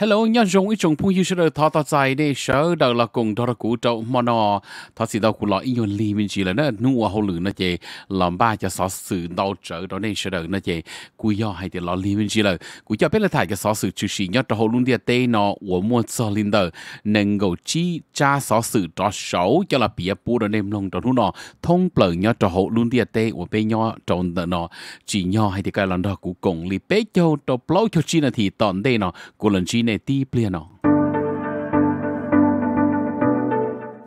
Hello, nhà rong ít trồng phung yêu sơ thọ thọ dài đây sơ đầu là cùng đó ra cũ trậu mà nó thọ sĩ đầu cụ lọ in yon li mình chỉ là nó nu ở à hậu lử nó chè làm ba cho xó sự đau trở đó nên sơ đầu nó chè cú yo hay thì lọ li mình chỉ là cú cho biết là thải cho xó sự trừ sĩ nhớ cho hồ luôn địa tê nó của mua cho linh đờ nâng gầu chi cha xó sự đó xấu cho là bia bu đó nên lòng đó nó thông bờ nhớ cho hồ luôn địa tê của bên nhớ trộn đờ nó chỉ nhớ hay thì cái lần đó cú cùng li bế châu cho cho chi là thì tòn đây nó cú lần chi ในตีเปลี่ยนอ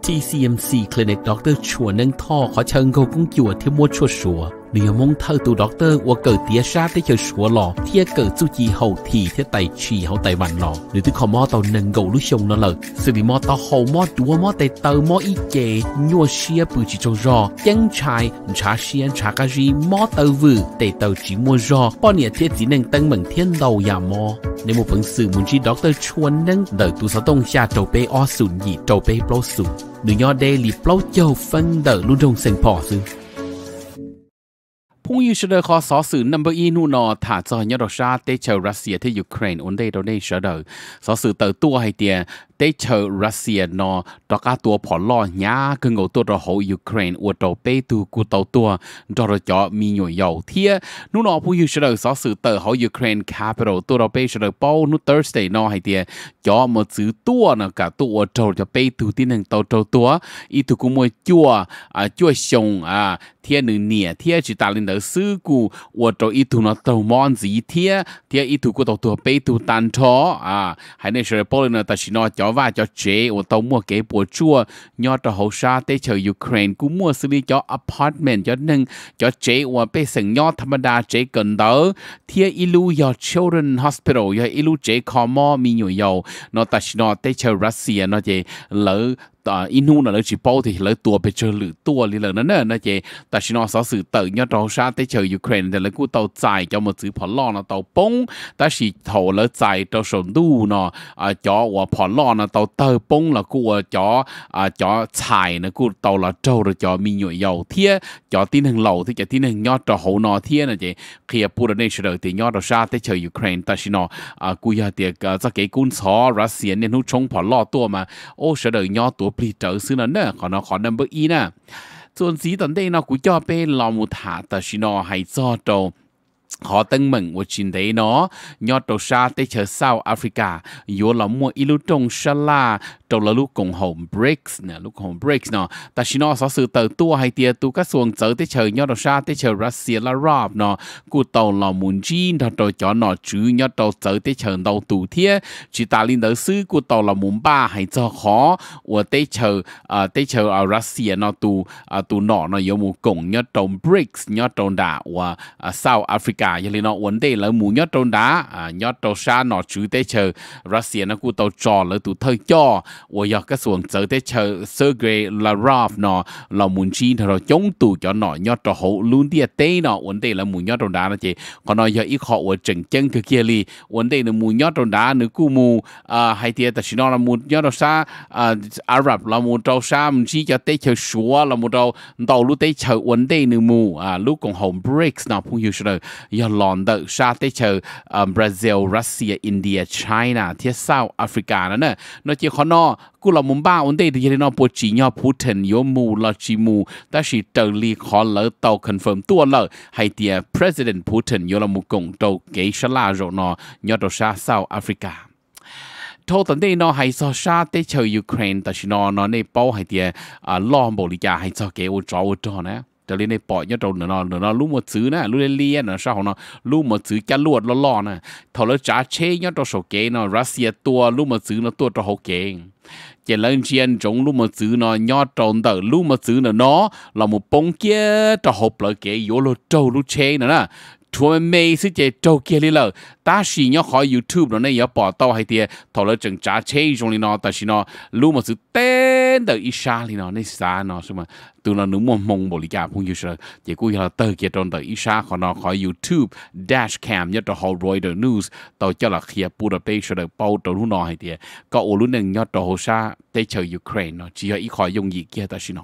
TCMC Clinic Dr. ชัวนั่ง ท่อ ขอเชิญเขากุ้งจั่วที่มัวชัวชัว điều mong thơ tu doctor tơ của cờ tía sa tới chờ sủa lò thia cờ chú chi hậu thì thế tài chỉ hậu tài bàn lò nếu tôi không mò tàu nâng gầu lúc sông nó lờ sự bị mò tàu hậu mò đúa mò tay tờ mò y chè nhua xia bự chỉ cho rò chân chai chả xia chả cá gì mò tàu vừ tay tàu chỉ mua rò bao nhiêu thiết chỉ nâng tăng mừng thiên đầu nhà mò nếu một phần sự muốn chỉ doctor tơ chuan nâng đời tu sáu tông xa trầu bê o sùn gì trầu bê bô sùn nếu nhớ đê lì bô châu phân đời luôn trong sành phò sùn ผู้ยูชเดอร์ขอสอสื่อนัมเบอร์อีนูนอถาจอยอดชาเตเชอรัสเซียที่ยูเครนอนเดโดเนชเดอร์สอสื่อเตอตัวให้เตียเตเชอรัสเซียนอตอกาตัวผอลอยากึ่งเอาตัวรอหยูเครนอวดโตเปตูกูเตาตัวดอรจอมีหน่วยเยาเทียนูนอผู้ยูชเดอร์สอสื่อเตอหยูเครนคาเปโรตัวรอเปชเดอร์ปอนูเทอร์สเตย์นอให้เตียจอมาซื้อตัวนะกะตัวโตจะเปตูที่หนึ่งเตาตัว อีตุกุมวยจั่วอ่าจั่วชง อ่า เทียหนึ่งเนี่ยเทียจิตาลิน nợ sư cụ ở chỗ ít tu nó tàu mòn gì thế thế ít tu của tàu tu bê tu tan thó à hãy nên sửa bỏ lên ta chỉ nói cho và cho chế ở tàu mua kế bùa chua nhớ cho hậu sa tế chờ Ukraine cũng mua xử lý cho apartment cho nâng cho chế ở bê sừng nhớ thầm đa chế cần đỡ thế ilu yo children hospital yo ilu chế khó mò mi nhiều dầu nó ta chỉ nói tế chờ Russia nó chế lỡ ta ờ, in hu là chỉ bao thì lỡ tua bị chơi lỡ tua lý lỡ nó nè nó chế ta chỉ nó sáu sự tự tới chơi Ukraine thì lỡ cú tàu chạy cho một sự phỏ lo nó tàu bông ta chỉ thầu lỡ chạy cho sồn đu nó cho và phỏ lo nó tàu tờ là cú cho cho chạy nó cú tàu là trâu rồi cho mình nhồi dầu cho tin hàng lầu thì cho tin hàng nhau cho hậu nó nè chế khi pu ra nên sửa thì nhau trâu sa tới chơi Ukraine ta chỉ nó à cú giờ thì ờ, cái cún xó Russia nên hú chống phỏ lo ปลีเจอซื้อนั่นเนอะขอนอขอดัมเบอร์อีนะส่วนสีตอนเด้งนอกูจ่อเป้ลอมุถาตาชินอไฮซอโต họ tân mừng của chiến đấy nó nho trâu sa tới chờ South Africa yếu là mua ilu trong Shala, la trâu là lúc cùng hồn BRICS nè lúc hồn BRICS nọ ta xin nó sở sự tờ tua hay tia tu các xuồng chở tới chờ nho trâu sa tới chờ Russia là Rob nọ cụ tàu là muốn chín đó trâu chó nọ chứ nho trâu chở tới chờ đầu tù thiê chỉ ta linh đỡ sư cụ tàu là muốn ba hay cho khó của tới chờ à tới chờ ở à, Russia nọ tù à tù nọ nọ yếu muốn cùng nho trâu BRICS nho trâu đã của à, South Africa cả giờ nó vấn đề là mù nhót trôn đá à nhót trâu xa nó chú tế chờ Russia nó cụ tàu trò là tụ thời cho và giờ cái xuống chờ tế chờ Sergey Lavrov nó là muốn chi thì nó chống tụ cho nó nhót trò hậu luôn đi tế nó vấn đề là mù nhót trôn đá nó chị còn nó giờ ít họ ở chỉnh chân cái kia li vấn đề là mù nhót trôn đá nữa cụ mù à hay thì ta chỉ nó là mù nhót trâu xa à Ả Rập là mù trâu xa mình chi cho tế chờ súa là mù trâu tàu lúc tế chờ vấn đề nữa mù à lúc còn hồng BRICS nó phun hiệu rồi ยอลอนเดอชาติเชอร์บราซิลรัสเซียอินเดียไชน่าเทียเซาแอฟริกานั่นเนอะนอจีขอนอกูเรามุมบ้าอุนเดียที่เรนอปวจีนยอพูดถึงยมูลอจิมูแต่สิเตอร์ลีขอเลอเตาคอนเฟิร์มตัวเลอให้เตีย president พูดถึงยอลมุกงโตเกชลาโรนอยอดชาเซาแอฟริกาทษตอนนี้เนาะให้ซอชาติเชอยูเครนแต่ชินอเนาะในเป้าให้เตียล่อบริจาให้ซอเกอจอวจอนะแต่เรียนในปอยยอดเราเนอะเนอะรู้หมดซื้อนะรู้เรียนเนอะชาวเนาะรู้หมดซื้อจะลวดล่อๆนะทอลจ้าเชยยอดเราโชเกเนาะรัสเซียตัวรู้หมดซื้อเนาะตัวเราโหเก่งเจริญเชียนจงรู้หมดซื้อเนาะยอดเราเตอรู้หมดซื้อเนาะเนาะเราหมดปงเกี้ยเราโหเปล่าเกยโยโลโจรู้เชยเนาะ chúa mê sẽ chế trâu kia lý lợ nhớ khỏi youtube nó này nhớ bỏ tao hay tiề thọ lỡ chừng trả chê trong nó ta chỉ nó lu một sự tên isha lý nó này xa nó xem mà tụi nó nướng mông mông bộ lý cả phong youtube chỉ cú là tờ kia trong đời isha khỏi nó youtube dash cam nhớ cho họ news tao cho là khía bù đập đây sẽ được bao nó hay tiề có ô lu nâng nhớ cho hồ sa tây chờ ukraine chỉ ở ít khỏi dùng gì kia ta chỉ nó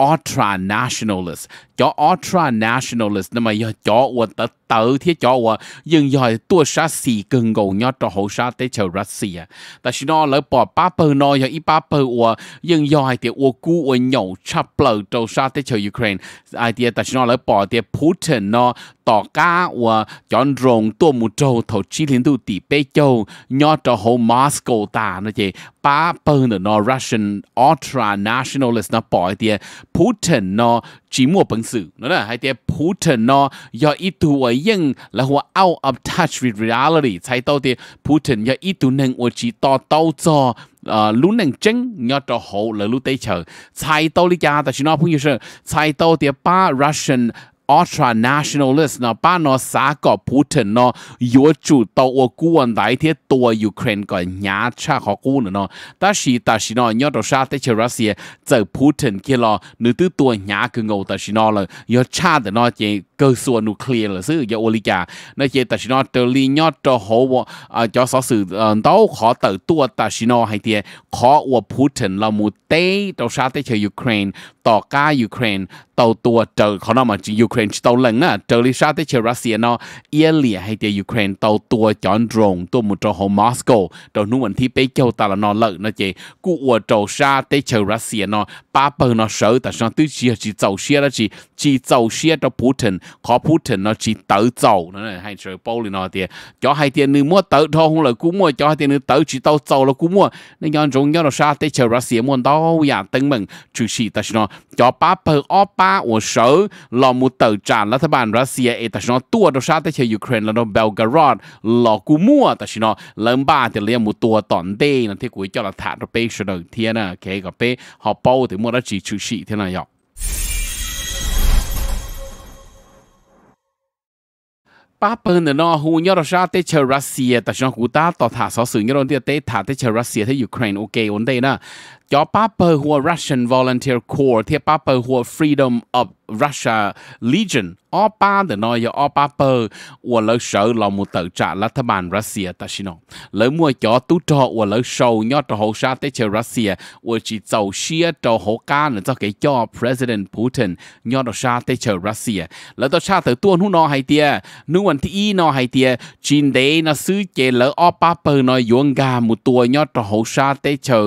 ultra nationalist cho ultra nationalist nằm mà cho của tớ tớ thì cho của nhưng giờ tua sa xì cần gầu nhớ cho hậu sa tới chờ Russia ta xin nó lỡ bỏ ba bờ nó giờ ít ba bờ của nhưng giờ thì của cũ của nhậu chắp lỡ cho sa tới chờ Ukraine ai thì ta xin nó lỡ bỏ thì Putin nó tỏ cá của chọn rồng tua một trâu thầu chi liên tu tỷ bê châu nhớ cho hậu Moscow ta nó chỉ ba bờ nó Russian ultra nationalist nó bỏ thì p u t i เนะจีมัวปังสือนั่นแหละให้เตีย p u t i เนอยออีตัวยังแล้วหัว out of touch with reality ใช้ตัวเดีย Putin ยออีตัวหนึ่งอวจีต่อเต้าจอลุ้หนึ่งจิงยอดจะโหลุ้นเตเฉยใช้ตัวลิกาแต่ชิโนพุ่อยู่ใช้ตัวเดียป้า Russian ultra nationalist 呢，把那三个 Putin 呢，有主导我古往来天多 Ukraine 个压差好古呢呢，但是但是呢，要到啥的去 Russia 走 Putin 去了，你都多压个我，但是呢了，要差的呢，就 cơ sở nuclear là sự do oli cha nó chỉ ta chỉ nó trở li nhót cho hồ à cho sở sự đâu khó tự tua ta chỉ nó hay thì khó của Putin là một tế tàu sát tế chơi Ukraine ต่อก้ายูเครนเตาตัวเจอเขาเนาะมันยูเครนเตาหลังอ่ะเจอริชาติเชรัสเซียเนาะเอียเลียให้เตียยูเครนเตาตัวจอนดรงตัวมุตโฮมอสโกเตานู่นวันที่ไปเกี่ยวตาละนอนเลิกนะเจกูอวดเจ้าชาติเชรัสเซียเนาะป้าเปิลเนาะเสือแต่ฉันตื้อเชียจีเจ้าเชียละจีจีเจ้าเชียเจ้าปูติน khó phút thì nó chỉ tự dầu nó này hay trời bao lên nó thì cho hai tiền nữa mua tự thôi không là cú mua cho hai tiền nữa tự chỉ tao dầu là cú mua nên nhon chúng nhon là sao tết chờ ra xiêm muốn đó ya tưng mừng chủ sĩ ta nó cho ba bờ ó ba ở sở là một tự tràn là thằng bạn ra ấy ta nó tua đó sao tết chờ Ukraine là nó Belgorod là cú mua ta nó lần ba thì lấy một tua tòn đê là thế cuối cho là thả nó bê sờ đầu thiên à cái gặp họ bao thì mua đó chỉ chủ sĩ thế này vậy dạ? ป้าเปิลเนาะหูยอดชาเตเชรัสเซียแต่ชนกูตาต่อถาสอสื่อยอดเตียเตถาเตเชรัสเซียที่ยูเครนโอเคอันเตนะจอป้าเปิลหัว Russian Volunteer Corps ที่ป้าเปิลหัว Freedom of Russia Legion o ba de no ya o ba per wa lo sợ lo mu tự trả là thà bàn Russia ta xin lỡ mua chó tu trọ wa lo sầu nhớ trọ hậu sa tế chơi Russia wa chỉ tàu xia trọ hậu ca nữa cho cái cho President Putin nhớ trọ sa tế chơi Russia lỡ tao sa tự tuôn hú nó hay tia nu วันที่อีนอให้เตียจีนเดนซื้อเจเลออปาเปอร์นอยยวงกามุตัวยอดโหชาเตเชอ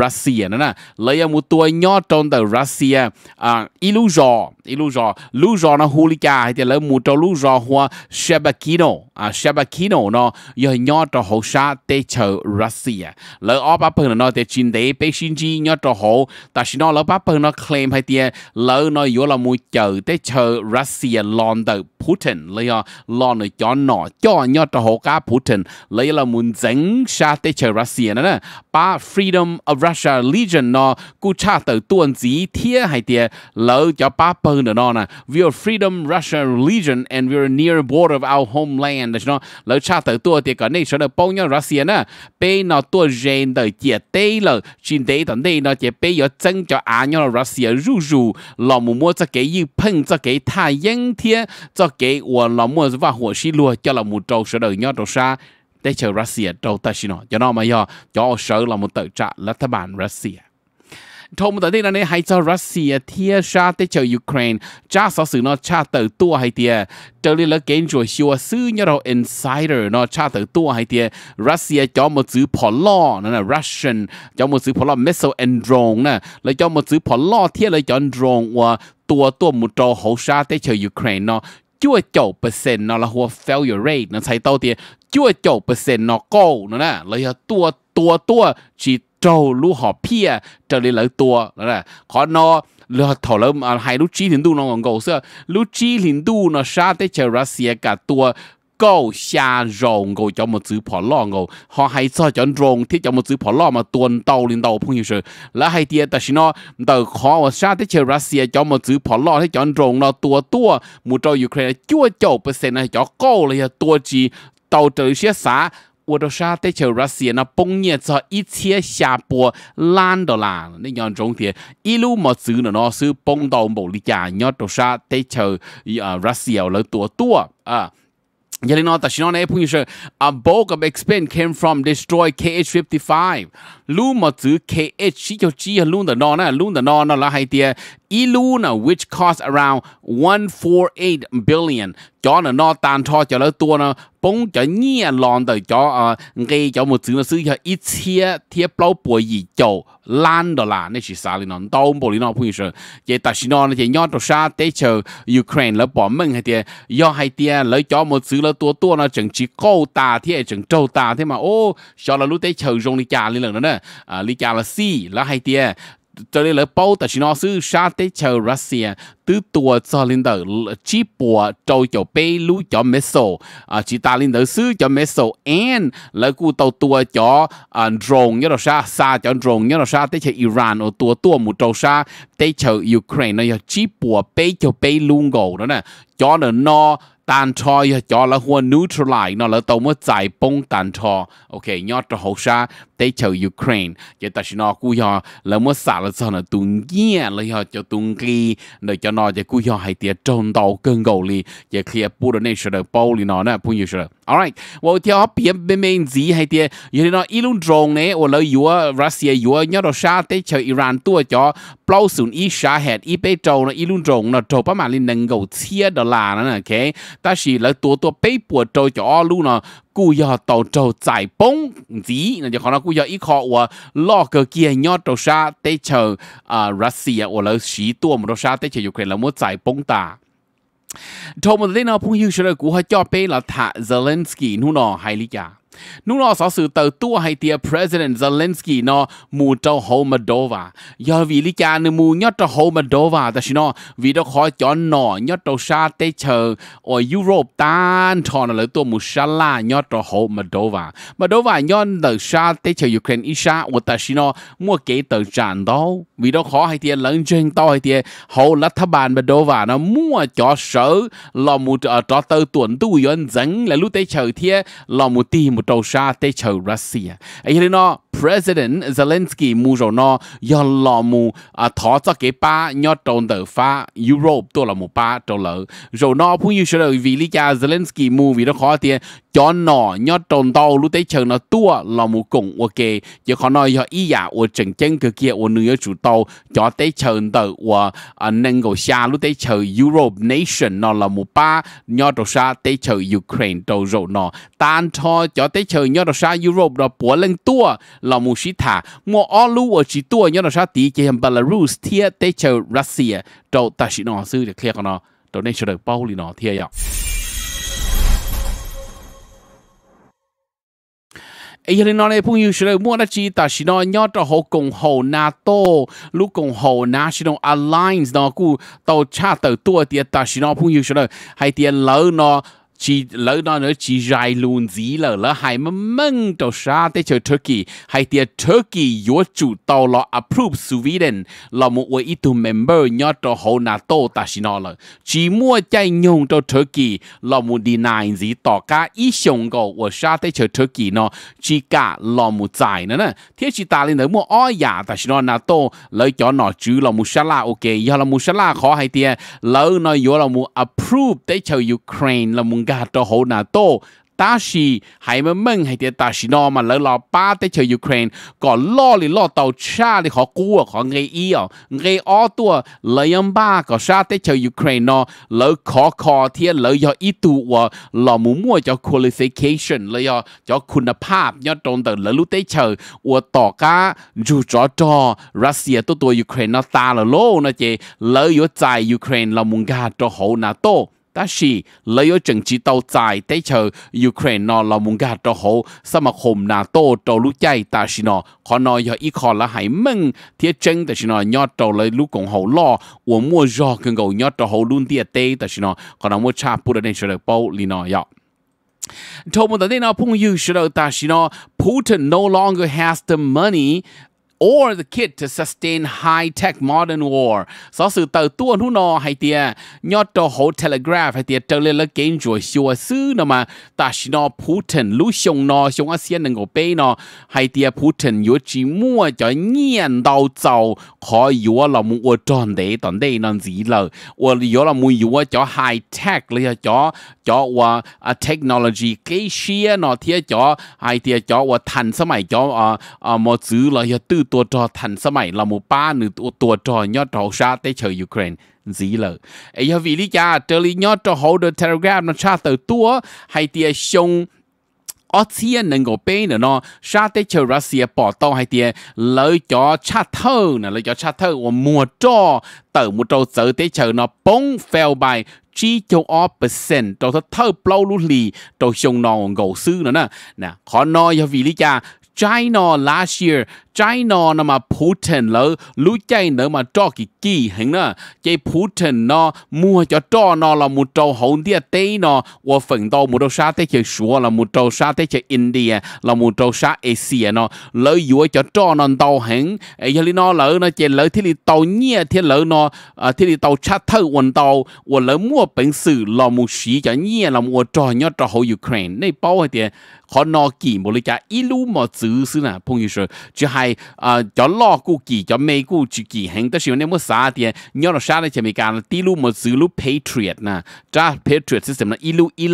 รัสเซียนั่นน่ะเลยมุตัวยอดจนแต่รัสเซียอ่าอิลูจอ ý lu rò lu rò nó hulika hay thì lỡ mù trâu lu rò hoa shabakino à shabakino nó giờ nhỏ trò hậu sa tê chờ Russia lỡ ở ba phần nó tê chín đế bê xin chi nhỏ trò hậu ta xin nó lỡ ba phần nó claim hay thì lỡ nó yếu là mù chờ tê chờ Russia lon đầu Putin lấy à lon nó cho nó cho nhỏ trò hậu cá Putin lấy là muốn dẫn sa tê chờ Russia nè ba Freedom of Russia Legion nó cú cha tự tuân chỉ thiết hay thì lỡ cho ba phần hơn nữa nó là we are freedom Russian religion and we are near border of our homeland đó lỡ cha tới tua thì cái này sẽ là bao nhiêu Russia nè bây nó tua gen đời chia tây là trên đây tận đây nó chỉ bây giờ chân cho à nhau là Russia rủ rủ lòng mồm mua cho cái gì phân cho cái thái yên thiên cho cái của lòng mồm và hồ sĩ lùa cho là một trâu sẽ được nhau trâu xa để chờ Russia trâu ta xin nó cho nó mà do cho sợ là một tự trạng là thằng bạn Russia thông tới là này hay cho Russia Ukraine cha sở sự nó cha tự tua hay tia trở lên là kiến rồi siêu insider nó cha tự tua hay tia cho một chữ polo nó là Russian cho một chữ polo missile and drone nè lại cho một chữ polo thiên lại cho drone và tua tua một trò hậu cho Ukraine nó chưa chậu phần trăm là hoa failure rate nó thấy tao chậu phần trăm nó cao nó nè lấy ตัวตัวจีโจรู้หอบเพียเจอเลยหลายตัวนั่นแหละขอนอเลือถอแล้วให้ลูกจีลินดูน้องกงเสื้อลูกจีลินดูนะชาติเจอรัสเซียกับตัว够下容够叫么子破浪哦，好还做叫容贴叫么子破浪嘛，端到领导朋友说，那还爹，但是呢，到看我啥的去俄罗斯叫么子破浪，他叫容了多多，木照 Ukraine 九九 percent 呢叫高了呀多几，到这些啥。我都啥得求热些，那半夜在一切下播懒得啦，你讲中天一路没走呢，那是碰到某里家，你都啥得求啊热些了多多啊。Yali no ta shino ne pungi sho a bulk of expense came from destroy KH55 lu mo zu KH chi yo chi lu da no na lu da no na la hai tia Illuna which cost around 148 billion cho nó nó tan cho cho nó tua nó bông cho nhẹ lon tới cho ngay ờ, cho một chữ nó sử cho ít chia thiết bao bồi gì châu lan đó là nên chỉ xả lên nó đâu bồi lên nó phun sơ vậy ta xin nó thì nhớ đồ sa tế chờ Ukraine là bỏ mình hay tiền do hay tiền lấy cho một chữ là tua tua nó chẳng chỉ câu ta thiết chẳng trâu ta thế mà ô cho là lúc tế chờ rong đi chà lên lần đó nè ờ, lý chà là si là hay tiền ตัวเลยเลยปูแต่ชินอซื้อชาติเชอรัสเซีย tứ tua cho linh đầu chỉ bỏ trâu cho bê lú cho mẹ sổ à chỉ ta linh đầu sư cho mẹ sổ en lỡ cụ tàu tua cho à drone nhớ là sa sa cho drone nhớ là sa tới chơi Iran ở tua tua một trâu sa tới chơi Ukraine nó giờ chỉ bỏ bê cho bê luôn gầu đó nè cho nó no tan cho cho là hua neutralize nó là tàu mới giải bông tan cho ok nhớ cho hậu sa tới chờ Ukraine chỉ ta chỉ nó cú giờ là mới xả là sao là tung nghe là cho tung kỳ để cho nó chỉ cú hiểu hay tiệt trông đầu cơn gầu li chỉ kia bù đồ này sửa được bao li nó nè bù nhiều sửa alright và theo họ biến bên bên gì hay tiệt như thế nó ít luôn trông nè ở lời vừa Russia vừa nhớ đồ sa tới chơi Iran tua cho bao sùn ít sa hết ít bê trâu nó ít luôn trông nó trâu bao mà lên nâng gầu chia đô la nè ok ta chỉ là tua tua bê bùa trâu cho luôn nó กูยอต่อโจใจปงจีนะจะขอเรากูยออีคอว่าลอกเกเกียยอดตัวชาเตเชอร์อ่ารัสเซียว่าเราสีตัวมันตัวชาเตเชอร์ยูเครนแล้วมัวใจปงตาโทมันเล่นเอาพุ่งยูเชอร์กูให้จ่อเป้ละทะเซเลนสกีนู่นนอไฮลิกา nu lo so tờ tua hay tia president Zelensky nó mu cho Moldova do vì lý cha nên mu nhất cho Moldova ta xin nó vì đó khó cho nó nhất cho sa tế chờ ở Europe tan cho nó lấy tua mu la nhất cho Moldova Moldova nhất tờ sa tế chờ Ukraine ở ta xin nó mua kế tờ tràn đó vì đó khó hay tia lớn trên to hay tia hậu lát tháp Moldova nó mua cho sở lo mu cho tờ tuần tu yon dẫn là lúc tế chờ thia lo mu ti một tàu sa tê chờ Russia ấy thế nó President Zelensky mu rồi nó do lò mu à thọ cho cái ba nhớ trộn từ pha Europe tôi là một ba trộn lỡ rồi nó cũng như sẽ vì lý cha Zelensky mu vì nó khó tiền cho nó nhớ trộn tàu lúc tới chờ nó tua là một cùng ok chứ khó nói do ý giả của chừng chân cái kia của nữ chủ tàu cho tới chờ từ của à, nâng cầu xa lúc tới chờ Europe nation nó là một ba nhớ trộn xa tới chờ Ukraine trộn rồi nó tan cho cho tới chờ nhớ trộn xa Europe nó bỏ lên tua là mu sĩ thả mua ô lưu ở chỉ tua nhớ là sao tí chỉ ham Belarus thiệt tế chờ Russia trâu ta sĩ nó sư để clear con nó trâu nên chờ được bao lì nó thiệt ạ ấy là nó này phong yêu sẽ mua đất chi ta chỉ nó nhớ cho họ cùng hồ NATO lúc cùng hồ National Alliance nó cú tàu cha tàu tua tiệt ta chỉ nó phong yêu sẽ hay tiền lỡ nó chỉ lỡ nó nữa chỉ dài luôn gì là lỡ hai mà mừng tàu xa tới chơi Turkey hay tia Turkey yếu chủ tàu lo approve Sweden là một vị ít member nhớ tàu hậu NATO ta xin nó là chỉ mua chạy nhung tàu Turkey là một deny gì tỏ cả ý xong cầu của xa tới chơi Turkey nó chỉ cả là một giải nữa nè thế chỉ ta lên nữa mua oi giả ta xin nó NATO lỡ cho nó chứ là một xa là ok giờ là một xa là khó hay tia lỡ nó yếu là một approve tới chơi Ukraine là một กาตโตโหนาโตตาชีหายมันมึงให้เดตาชินอมาแล้วเราป้าได้เชยยูเครนก่อล่อเลยล่อตาชาลี่ขอกู้ของเงี้ยเอ๋อตัวเลยยังบ้าก็ชาได้เชยยูเครนเนาะแล้วขอคอเทียนเลยยออีตัวเรามุ่งมั่วจะ qualification เลยาจะคุณภาพยอดตรงแต่ละรู้ได้เชยอวดต่อก้าจู่จอจอรัสเซียตัวตัวยูเครนเนาะตาลาโลนะเจเลยยอใจยูเครนเรามุ่งกาตัวโหนาโต lấy 但是你要整治到在地球 Ukraine là là chạy còn nói hãy lấy lo mua gió cha sẽ 呢，老孟家都好，什么红拿多到路街，但是呢，可能要依靠了还猛，贴真但是呢，要到了路共好咯，我莫绕跟个要到好路地地，但是呢，可能我差不多那时候包里呢要。Told me that they now, Pung Yu should out that, you know, Putin no longer has the money or the kid to sustain high-tech modern war. So tờ tuôn hú hay tìa nhó trò hổ telegraph hay tìa trở lên là sư nó mà ta xí nó Putin lũ xông nó xông á xiên nâng bê nó hay tìa Putin yếu chỉ mua cho nhiên đau dầu khó yếu là mù ua tròn đế tòn đế nâng dí lờ ua là mù yếu cho high-tech là cho cho ua à, technology cái xia nó thìa cho hay tìa cho ua thành sơ mày cho à, à, mò dữ là tư ตัวจอทันสมัยเราโมป้าหรือตัวตัวจอยอดจอชาติเฉยยูเครนสีเลยไอ้ยาวิลิจาเจอลียอดจอเขาเดอเทเลกราฟนั่นชาติตัวให้เตียชงออสเซียนนึงก็เป็นเนาะชาติเชอรัสเซียปอต้องให้เตียเลยจอชาเธอนะเลยจอชาเธอว่ามัวจอเติมมัวจอเจอเตเชอเนาะป้งเฟลไปจีจงออเปอร์เซ็นต์ตัวเธอเปล่าลุลีตัวชงนองกูซื้อเนาะนะขอนอยาวิลิจา China last year China nó mà Putin lỡ lũ chay nữa mà cho kỳ kỳ hình nữa chay Putin nó mua cho cho nó là một trâu hậu địa tây nó và phần đầu một trâu sa tây chơi xua, là một trâu sa tây chơi India là một trâu sa Asia nó lỡ dũa cho cho nó đầu hình ấy giờ nó lỡ nó chơi lỡ thì là tàu nhia thì lỡ nó thì đi tàu chát thơ quần tàu và lỡ mua bệnh sử là một sĩ cho nhia là một trò nhớ trò hậu Ukraine này bao cái tiền họ nó kỳ một lý cả ít lúc mà chữ sư nè phong yêu sư chứ hay à cho lo cụ kỳ cho mấy cụ chữ kỳ hành tất thì nhớ là là tí lúc mà chữ lúc patriot nè cha patriot system là ít lúc ít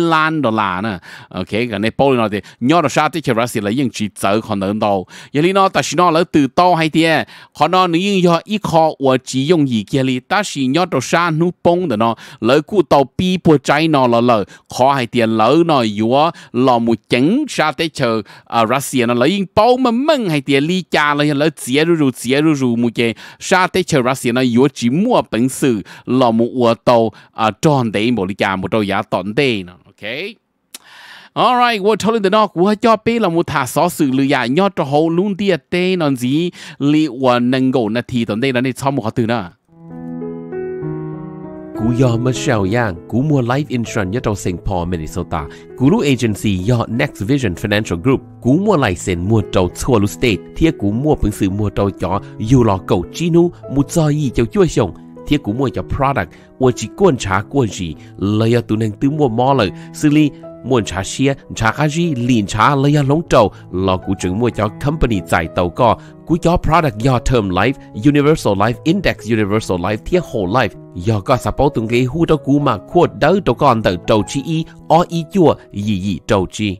nè ok cái này bao nhiêu thì nhớ là xa thì chỉ là sự là những chỉ chữ còn đỡ đâu vậy lý nó tất nhiên nó là hay thì họ nó nếu như họ ít khó và chỉ gì kia lý tất nhiên nhớ là xa nó bông đó nó lỡ cụ tàu bi bộ trái nó lỡ khó hay tiền lỡ nó yếu lò một shop để chờ à Russia nó lấy bao mà mừng hay tiền lý cha lấy lấy chế ru ru chế ru ru mu chế shop để chờ Russia nó yếu chỉ mua bản sự là một ô tô à tròn đấy một lý cha một đôi giá tận đấy nó ok Alright, what telling the dog, what cho bé là một thả xó sự lừa ya nhót cho hậu luôn đi tê non gì, li wa à, nâng gỗ nà thì tận đây là nên sau một họ từ nữa cú yo Michelle Yang cú mua life insurance cho St. Paul Minnesota cú lu agency yo Next Vision Financial Group cú mua lại sen mua trâu chua lu state thia cú mua phương sự mua trâu cho yu lo cầu chinu mu product ua chỉ quan trả quan gì lời tu nên tư mua mò lời xử muốn trả xe trả cái gì liền trả lấy anh lông trầu lo của trưởng mua cho company giải tàu co của cho product do term life universal life index universal life thiết whole life do có support từng cái hu đó cú mà quote đỡ trâu con tờ trâu chi y o y chua gì gì trâu chi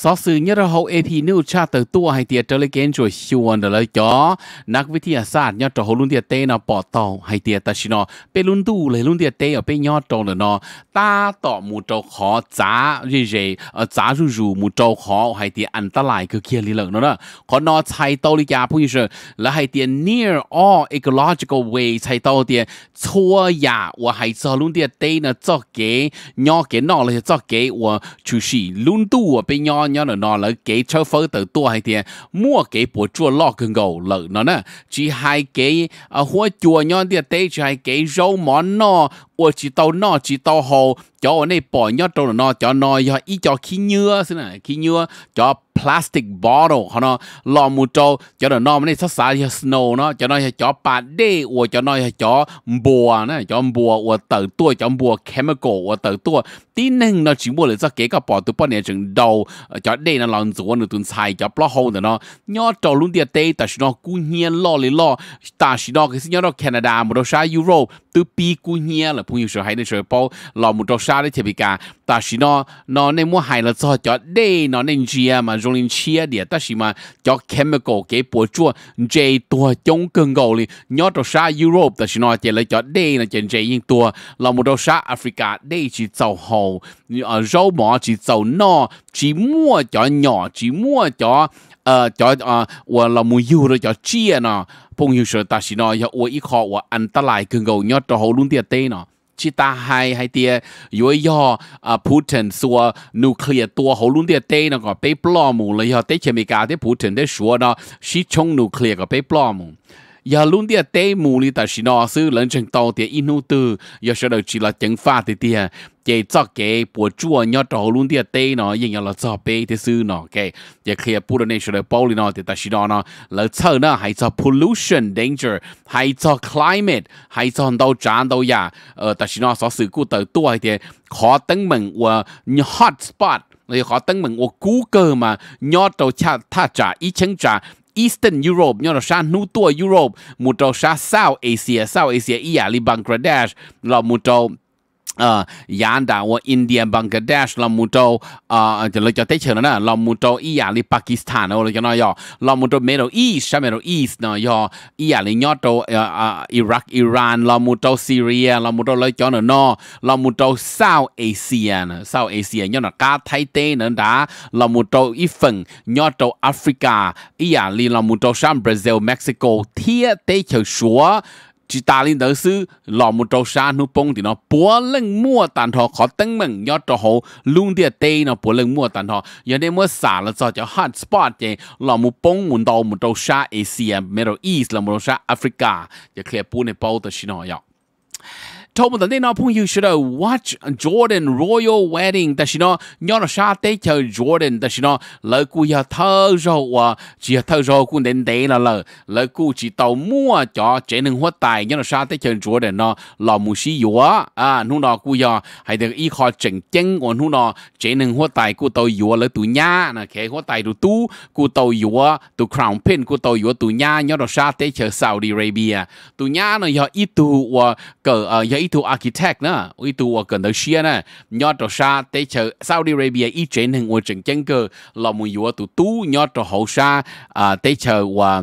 สอสื่อเนี่ยเราเอา AP New ชาติตัวให้เตียเจอเลยเกณฑ์ช่วยชวนเดี๋ยวเลยจ้อนักวิทยาศาสตร์เนี่ยจะหลุ่นเตียเต้เนาะปอดเต่าให้เตียตาชินอเป็นรุ่นดูเลยรุ่นเตียเต้เอาไปยอดตรงเลยเนาะตาต่อมูเจ้าขอจ้าเย่เย่เออจ้าจู่จู่มูเจ้าขอให้เตียอันตรายคือเคียรีเหลังเนาะขอนอใช้เตาลิกาพูดเฉยแล้วให้เตีย near all ecological way ใช้เตาเตียชั่วยาว่าให้จอรุ่นเตียเต้เนาะจ้อเก๋ยอเก๋นอเลยจ้อเก๋ว่าชูชีรุ่นดูว่าไปยอ nhỏ nhỏ nó nó là cái cho phở từ tua hay thì mua cái bộ chua lọ cần gầu lợ nó nè chỉ hai cái à, hoa chua nhỏ thì tế chỉ hai cái rau món nó 我 chỉ tàu nọ chỉ tàu hồ cho này bỏ nhớ trâu nọ cho nọ giờ ít cho khí nhựa xin này khí nhựa cho plastic bottle họ nó lò trâu cho nó nọ này sát sát snow nó cho nó cho bà đê của cho nó cho bùa nè cho bùa của tử tua cho bùa chemical của tử tua tí nâng chỉ mua là cho kế cả bỏ tụi bọn này chừng đầu ờ, cho đê nó lòng rùa nó tuần xài cho plot hole nó nhớ trâu luôn tiệt à tê ta chỉ nó cú nhiên lo lì ta chỉ nó cái gì nhớ nó Canada một đô từ bi cú nhia là phong yêu sở hay để sở bao lò mu trâu sa để chơi bị cả ta chỉ nó nó nên mua hay là cho cho đây nó nên chia mà dùng lên chia để ta chỉ mà cho chemical cái bộ chua chơi tua chống cơn gầu liền nhớ trâu sa Europe ta chỉ nó chơi là cho đây là chơi chơi những tua lò mu trâu sa Africa đây chỉ giàu hậu ở ờ, rau mỏ chỉ giàu no chỉ mua cho nhỏ chỉ mua cho 呃，叫啊，我老母有了叫姐呢，朋友说，但是呢，要我一考我安得来跟个，要到好弄点对呢。chỉ ta hay hay tia yếu Putin xua nuclear tua hậu luôn tia tê nó có bị bom mù lấy họ tê chỉ Putin tê xua nó chỉ chống nuclear có bị bom giờ luôn tia à, tê mù li ta xin nó sư lên chừng tàu thì in hữu tư giờ sẽ được chỉ là chứng pha thì tia à, chế cho cái bùa chua nhớ trò luôn tia tê nó nhưng là cho bê thì sư nó cái giờ khi bù đô này sẽ được bao li nó thì ta xin nó là sau nó hay cho pollution danger hay cho climate hay cho đâu chán đâu ya ờ ta xin nó số sự cụ tờ tua thì khó tấn mình và hot spot 你可等明我估計嘛，要到恰他查醫生查 Eastern Europe nhớ là sa nút tua Europe một trâu sa South Asia South Asia ý là Bangladesh là một trâu à yàn đã India Bangladesh làm một chỗ ờ cho lấy cho tới chừng nữa làm một chỗ ý là Pakistan rồi cho nó yo làm một chỗ Middle East Middle East nó yo ý là nhỏ chỗ Iraq Iran làm một chỗ Syria làm một chỗ lấy cho nữa nó làm một chỗ South Asia South Asia nhớ là cá Thái Tây nữa đã làm một chỗ ít phần nhỏ chỗ Africa ý là làm một chỗ sang Brazil Mexico thiết tới chừng xuống จิตาลินเดอซื้อหล่อมุโตชานุปงที่เนาะปัวเล่งมั่วตันทอขอตั้งมึงยอดตัวโหลุงเดียเตเนาะปัวเล่งมั่วตันทอยันได้มั่วสาแล้วจะจะฮอตสปอตเจหล่อมุปงมุนโตมุดโตชาเอเชียเมโรอีสหล่อมุโตชาแอฟริกา จะเคลียร์ปูในเป้าตัวชิโนยอก told me that they not pung you should watch Jordan Royal Wedding that she know nhỏ nó sa tế chờ Jordan that she know lỡ cu ya thơ rồi à chỉ thơ rồi cũng đến đấy là lỡ lỡ cu chỉ tàu mua cho chế nâng hoa tài nhỏ nó sa tế chờ Jordan nó lò mù xí yếu à nu nó cu ya hay được y khó chỉnh chân còn nu nó chế nâng hoa tài cu tàu yếu lỡ tụ nhá nè khé hoa tài tụ tu cu tàu yếu tụ crown pin cu tàu yếu tụ nhà nhỏ nó sa tế chờ Saudi Arabia tụ nhà nó ya ít tụ cỡ ya ý tu architect nè ý tu ở gần đó xia nè nhớ cho sa tế chờ Saudi Arabia ý chế hình ngôi trận chân cơ là một yếu tu tu nhớ cho hậu sa à tế chờ và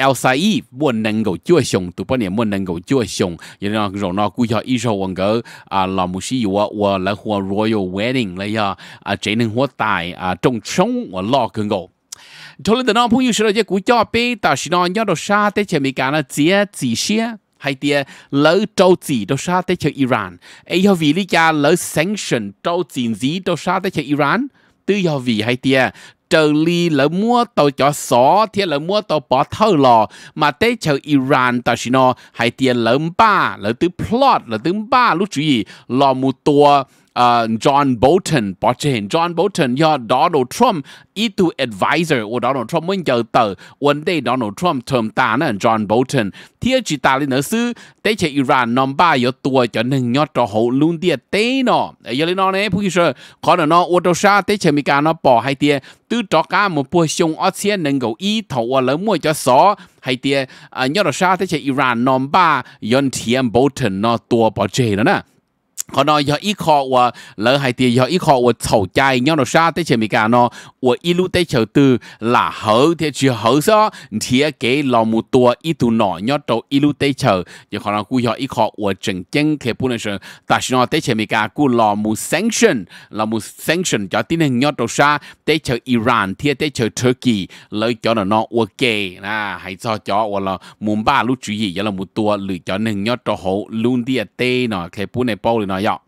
Elsa Yi muốn nâng cao chúa sông tụi bọn em muốn nâng cao chúa sông như nó rồi nó cũng cho ít rồi ngỡ à là một sĩ vụ và là hoa royal wedding là ya à chế nên hoa tài à trong sống và lo cường cầu cho nên tụi nó phong như sẽ là cái cú cho bé ta chỉ nó nhớ đồ sa tới chơi mỹ cả là chỉ chỉ xe hay tia lỡ trâu chỉ đồ sa tới chơi Iran ấy họ vì lý do lỡ sanction trâu chỉ gì đồ sa tới chơi Iran tư do vì hay tia trở li là mua tàu cho só thì là mua tàu bỏ thâu lò mà tế chờ Iran ta xin nó hay tiền lớn ba là tứ plot là tứ ba lúc chú ý lò mù tua uh, John Bolton bỏ trên John Bolton do Donald Trump ý tu advisor của Donald Trump muốn giờ tờ vấn đề Donald Trump thầm ta nè John Bolton thì chỉ ta lên nữa sư tế chế Iran nằm ba yếu tua cho nên nhót cho hậu luôn tia tế nó giờ lên nó nè phụ sơ có nó nó ô tô xa tế chế mỹ cả nó bỏ hai tia tư cho cả một bộ sông ở xe nên gầu ý thầu lớn mua cho xó hay tia ờ, nhót cho xa tế chế Iran nằm ba yon thiêm Bolton nó tua bỏ chế đó nè 可能要依靠我，然後啲要依靠我吵架，讓到啥啲前面講咯，我一路啲就都拿好啲住好咗，貼給老母多一度耐，讓到一路啲就，有可能佢要依靠我正經嘅本身，但是我啲前面講佢老母 sanction，老母 sanction 就啲人讓到啥，啲就 Iran 貼啲就 Turkey，嚟講到喏我嘅，啊係咗咗我啦，蒙巴路主義有老母多，嚟講人讓到好，亂啲嘅啲喏，佢本嚟包。nó dọ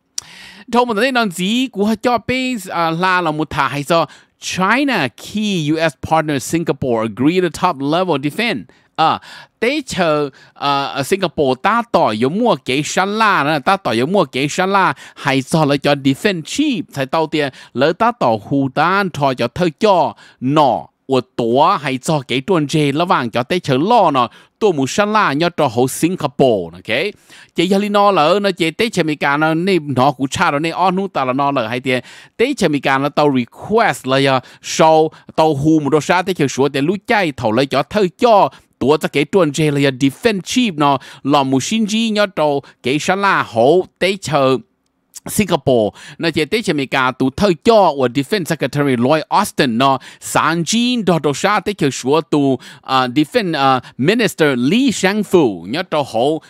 trong một thời gian gì của cho base à, là là hay do China key US partner Singapore agree to top level defense à tế chờ à, Singapore ta tỏ yếu mua cái sản ta tỏ yếu mua cái sản hay cho lại cho defense cheap thay tàu tiền lỡ ta tỏ hù tan thò cho thơ cho nọ 我多还做几段这了往叫得成老呢，多木上啦要做好新加坡呢，OK？这要你拿了呢，这得前面干呢，你拿股差了，你按弄到了拿了还得得前面干了到 request 了呀，收到户木多啥得就说得路街头了叫偷叫。ตัวจะเกิดตัวเจเลย defensive เนาะหลอมมูชินจีเนาะโตเกิดชะลาโหเตเชอ Singapore na che tu thơ cho wa defense secretary Lloyd Austin no san jin do do sha tu defense à, minister Lee Shang nhớ to ho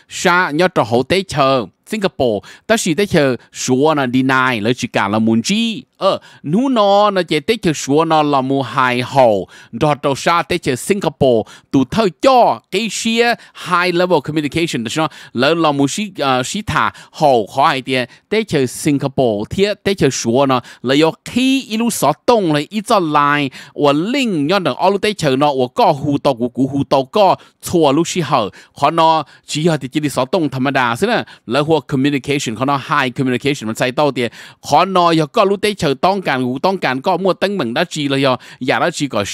nhớ to ho te chờ Singapore ta shi te chờ shuo na deny le chi ka la chi ờ nu nó nó chỉ tết chơi số nó là mu hài hậu đó đầu xa tết chơi Singapore tụ thơ cho cái xe high level communication đó là là mu xí ờ, xí thả hậu khó hay tiền tết chơi Singapore thiệt tới chơi xuống nó là do khi ilu sở tông là ít cho lại và linh nhon được all tới chơi nó và có hù tàu của cú hù tàu có chùa lúc xí hở khó nó chỉ ở thì chỉ đi sở tông thầm đà xí nè là hùa communication khó nó high communication mình sai tàu tiền khó nó do có lúc tới chơi thời tông cản ngủ mua tấn mình đã chỉ là do giả đã chỉ có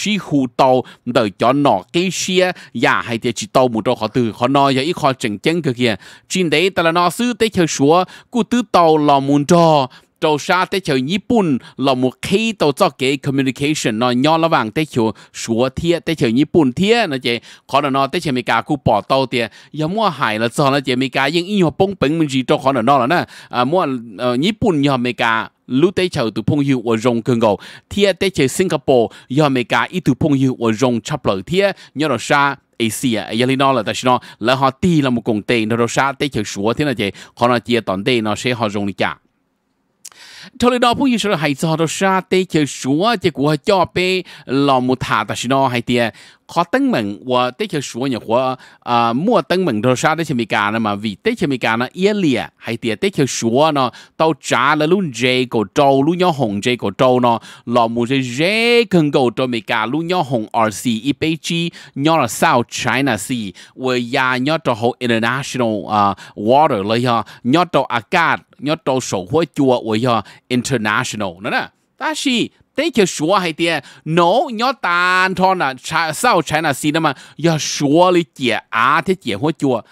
đợi cho nọ cái xe giả hay thì chỉ tàu một trâu họ từ họ nói giờ ít họ chỉnh chân cơ kìa trên đấy ta là nó xứ tới chơi súa cụ tứ tàu là muốn cho trâu sa tới chiều Nhật Bản là một tàu cho cái communication nó nhỏ là vàng tới chiều số thiệt tới chiều Nhật Bản thiệt nó chị khó là nó tới chiều Mỹ cả cũng bỏ tàu thì giờ mua hải là cho nó chị Mỹ cả nhưng yêu bông bẩn mình gì cho khó là nó là nè mua Nhật Bản Mỹ cả lúc tới chờ từ phong hiệu và rong cường gầu thì tới chờ Singapore do mấy cả, ít từ phong hiệu và rong chập lở thì nhớ là xa Asia ấy là nó là tại sao là họ ti là một công ty nó xa tới chờ số thế là gì họ nói chia toàn tây nó sẽ họ rong đi cả cho nên đó phong hiệu là hay cho nó xa tới chờ số chỉ của họ cho bé là một thà tại sao hay tiền khó tăng mừng và tế chờ số nhiều của à mua tăng mừng đồ sa tế chờ mi cả nó mà vì tế chờ mi nó yên lìa hay tiền tế chờ số nó tàu trả luôn dễ cổ trâu luôn nhau hồng dễ cổ trâu nó lò mu dễ dễ cần cổ trâu mi luôn nhau hồng RC IPG nhau là sao China Sea và ya nhau trâu international uh, water lấy ha nhau trâu agat nhau trâu sổ hoa chùa và ha international nữa nè ta chỉ 这条说还的，no，你要单他呢，查少查那些的嘛，要说的解啊，他解或做。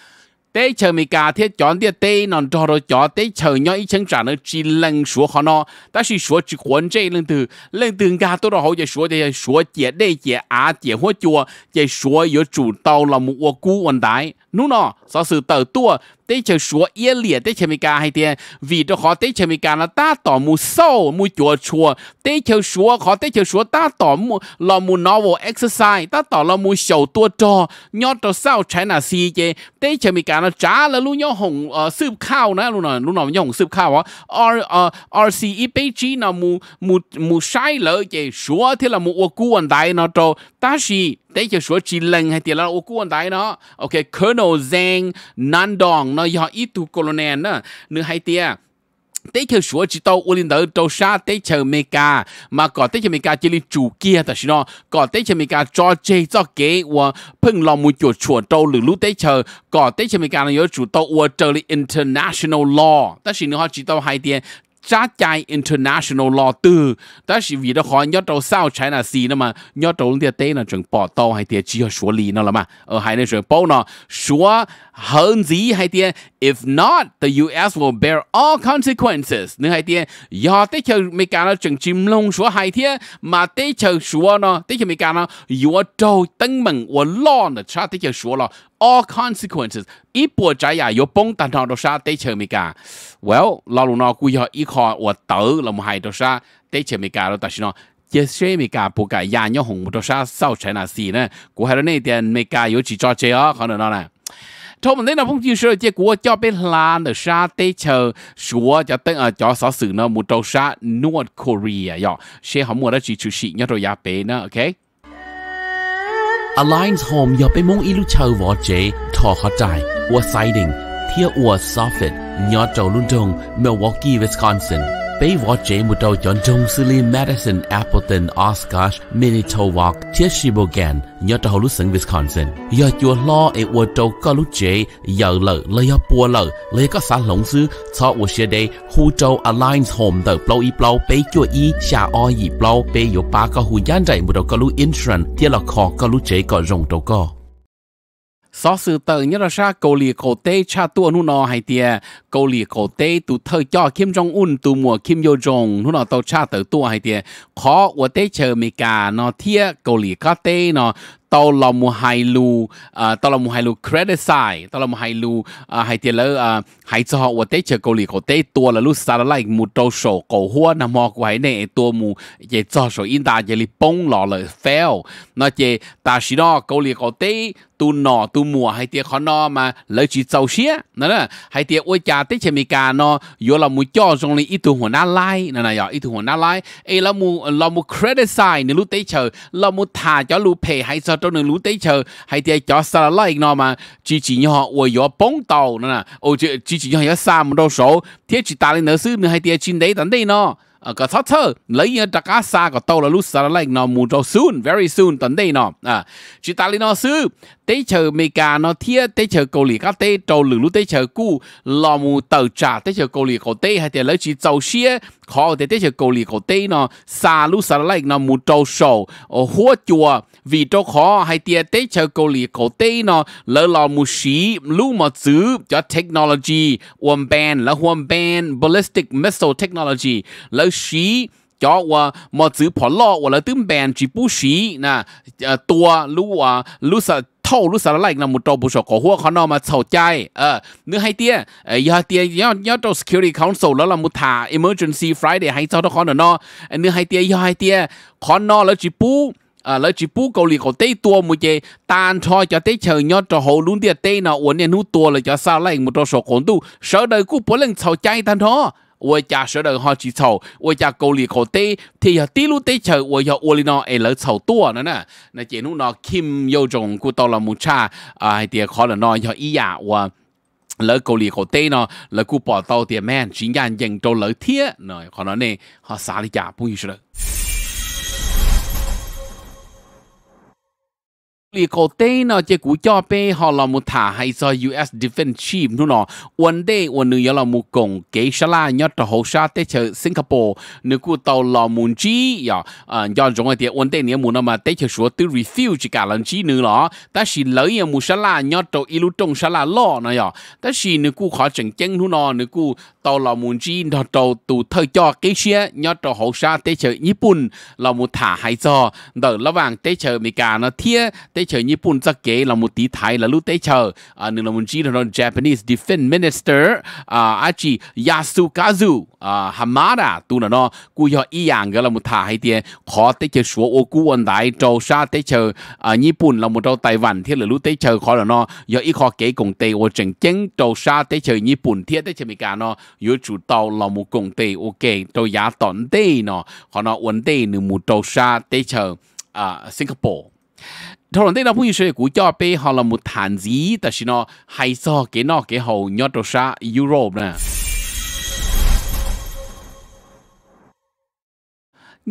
tế à. chờ mi cả thiết chọn địa tế non cho rồi cho tế chờ nhau ý chân trả nó chỉ lần số họ nó ta chỉ số chỉ quan chế lần từ lần từ cả tôi đó họ chỉ số để số chế để chế á chế hoa chùa chế số yếu chủ tàu là một ô cú đại nú nó sau sự tờ tua tế chờ chúa yê liệt tế chờ mi ca hay tiền vì đó họ tế chờ mi ca là ta tỏ mù sâu mù chúa chúa tế chờ chúa họ tế chờ chúa ta tỏ mù là mù novel exercise ta tỏ là mù sầu tua trò nhớ trò sao trái là si chê tế chờ mi ca là trả là lu nhớ hồng ờ, sướp khao nè lu nào lu nào nhớ hồng sướp khao á r ờ, rc ipg là mù mù mù sai lỡ chê chúa thế là mù ô cu anh đại nó trò ta si tế chờ chúa chỉ lần hay tiền là ô cu anh đại nó ok Colonel Zhang Nandong nó do ít tu colonel nữa nữa hay tia tế chờ sửa chỉ tàu uốn đỡ tàu xa tế chờ mê ca mà có tế chờ mê ca chỉ liên chủ kia ta xin nó có tế chờ mê ca cho chê cho kế và phừng lòng một chỗ chùa tàu lử lú tế chờ có tế chờ mê ca nó nhớ chủ tàu và chờ international law ta xin nó chỉ tàu hai tiền cha chạy international law từ chỉ vì đó khó nhớ trâu trái là gì mà nhớ trâu thì tế là chuẩn bỏ tàu hay thì chỉ số lý nó là mà ở hai nơi chuẩn bao nó số hơn gì hay thì if not the U S will bear all consequences nữa hay thì do tế chờ mấy cái nó chuẩn chim lông số hay thì mà tế chờ số nó tế chờ mấy cái nó yếu trâu tăng mừng và lo nữa cha tế chờ số lo all consequences. Ipo jaya yo bong tan thong do sa te che mi ka. Well, la lu no ku yo i kho wa tớ là một hai do sa te che mi ka lo ta shino. Ye she mi ka bu ka ya nyo hong do sa sao chen na si ne. Ku ha ne tiền mi ka yo chỉ cho che á kho no nè. Thôi mình thấy là phong chiêu sơ chế cho bên là được sa tế chờ sủa cho tên cho sở sự nó một trâu sa North Korea. Yo, she không mua đó chỉ chú sĩ nhớ rồi ya bé nữa, okay? Alliance Home ยอไปมองอีลูเชาวอเจทอเขาใจ ว่าไซดิงเที่ยวอัวซอฟติยอดเจ้าลุนจงเมลวอกกี้วิสคอนซิน Baywatch에 무더 전종 실리 메디슨 애플턴 오스카시 미니토박 티시보간 여타 홀루슨 위스콘신 여주어 러 에워도 걸루제 여러 레여 보러 레가 산롱스 차오시데 후조 알라인스 홈더 블로이 블로 베이교 이 샤오이 블로 베요 바가 후얀자이 무더 걸루 인슈런 티라코 걸루제 거 정도가 ซอสือเติงยราชาเกาหลีโคเตชาตัวนุนอไฮเตียเกาหลีโคเตตูเธอจ่อคิมจองอุนตูหมัวคิมโยจงนุนอโตชาเตอตัวไฮเตียขออวเตเชอเมกาเนาะเทียเกาหลีคาเตเนาะตอลมูไฮลูอ่อตอลมูไฮลูเครดิตไซตอลมูไฮลูอ่าไฮเตียเลอร์เอ่า还之后我带起狗里口带多了，路杀了那一木招手狗货，那么我还那多木也招手因大这里崩了了 fail，那这但是呢狗里口带都拿都 mua 还得看那嘛来去造些，那呢还得我家带起没干呢，有了木叫中的一头หัวหน้าไล่นั่นน่ะอย่าอีตัวหัวหน้าไล่เอ้เรามูเรามูเครดิตไซน์เนี่ยรู้ได้เชอเรามูถ่าจะรู้เพย์ให้ซะตัวหนึ่งรู้ได้เชอให้เดียจะสละไล่อีกนอมาจีจีเนี่ยหัวยอป้งเต่านั่นน่ะโอ้จี chỉ chỉ hay sa một đầu số thiết chỉ ta lên nữa sư nữa hay tiền chín đấy tận đây nó ở cái thắt thơ lấy ở đặc cá xa có tàu là lúc sa lại nó mù cho soon very soon tận đây nó à chỉ ta lên nó sư tế chờ Mỹ ca nó thiết tế chờ cầu lì các tế trâu lử lúc tế chờ cu lò mù tờ trả tế chờ cầu lì cầu tế hay tiền lấy chỉ tàu xia khó tế tế chờ cầu lì cầu tế nó sa lúc sa lại nó mù trâu sầu ở hoa chùa ว ì โตขอให้เตียเตเช h ก cầu l เ cầu tế นอ lỡ lò mù x า lưu mà giữ cho technology one band là one band ballistic โ i เ s i l e t e c h n ล l o g y จอว่ามาซื้อผลลอว่าเราตึ้มแบนจีปูชีนะตัวลู่ว่าลู่สะเท่ารู้สารไล่นะมุตโตบุชกหัวเขานอมาเฉาใจเออเนื้อให้เตี้ยเออยาเตี้ยยอดยอดตัว security council แล้วเรามุทา emergency friday ให้เจ้าทุกคนเนาะเนื้อให้เตี้ยยอดให้เตี้ยคอนนอแล้วจีปู à lỡ chỉ bú cầu lì cầu tây tua một chế tàn cho cho tây chờ nhớ cho hồ luôn tiệt tây nào uốn nè nút tua là cho sao lại một trò sổ cuốn tu sợ đời cú bố lên sau chay tan thôi ôi cha sợ đời họ chỉ sầu ôi cha câu lì cầu tây thì giờ tí lúc tây chờ ôi giờ uốn nó ấy lỡ sầu tua nữa nè nè chỉ lúc nó kim yêu chồng cú tao là một cha à hay tiệt khó là nó giờ ý giả dạ, và lỡ câu lì cầu tây nó lỡ cú bỏ tao tiệt men chính gian dành cho lỡ thiết rồi còn nói nè họ xả đi chả như sợ lì cổ tê nó chế cú cho bê họ là một thả hay do US Defense Chief nó nó one day one nữ là một cổng kế sa la nhớ trò hậu sa tế chờ Singapore nữ cụ tàu là một chi ya dạ. à, do chúng ai one day đê nếu muốn mà tế chờ số tư refuge cả lần chi nữ đó ta chỉ lấy một sa la nhớ trò ilu trong sa la lo nó ya dạ. ta chỉ nữ cụ khó chỉnh chân nó nó nữ cụ tàu là muốn chi nó tàu tụ thơ cho cái xe nhớ tàu hậu sa tế chờ nhật bản là một thả hai giờ đỡ là vàng tế chờ mỹ cả nó thiết tế chờ nhật bản ra kế là một tí thái là lúc tế chờ à nên là muốn chi nó Japanese Defense Minister à achi Yasukazu à Hamada tụ nó nó cú yo y yang là một thả hai tiền khó tế chờ số ô cú ổn đại tàu sa tế chờ à nhật bản là một tàu Taiwan văn thiết là lúc tế chờ khó là nó do ý khó kế cùng tế ô chỉnh chén tàu sa tế chờ nhật bản thiết tế chờ mỹ cả nó 有主到老母公地，OK，到也當地呢，可能穩地你母到沙地球啊，Singapore。同人哋老朋友說股價背後老母談資，但是呢，還是幾呢幾好，要到沙 Europe 呢。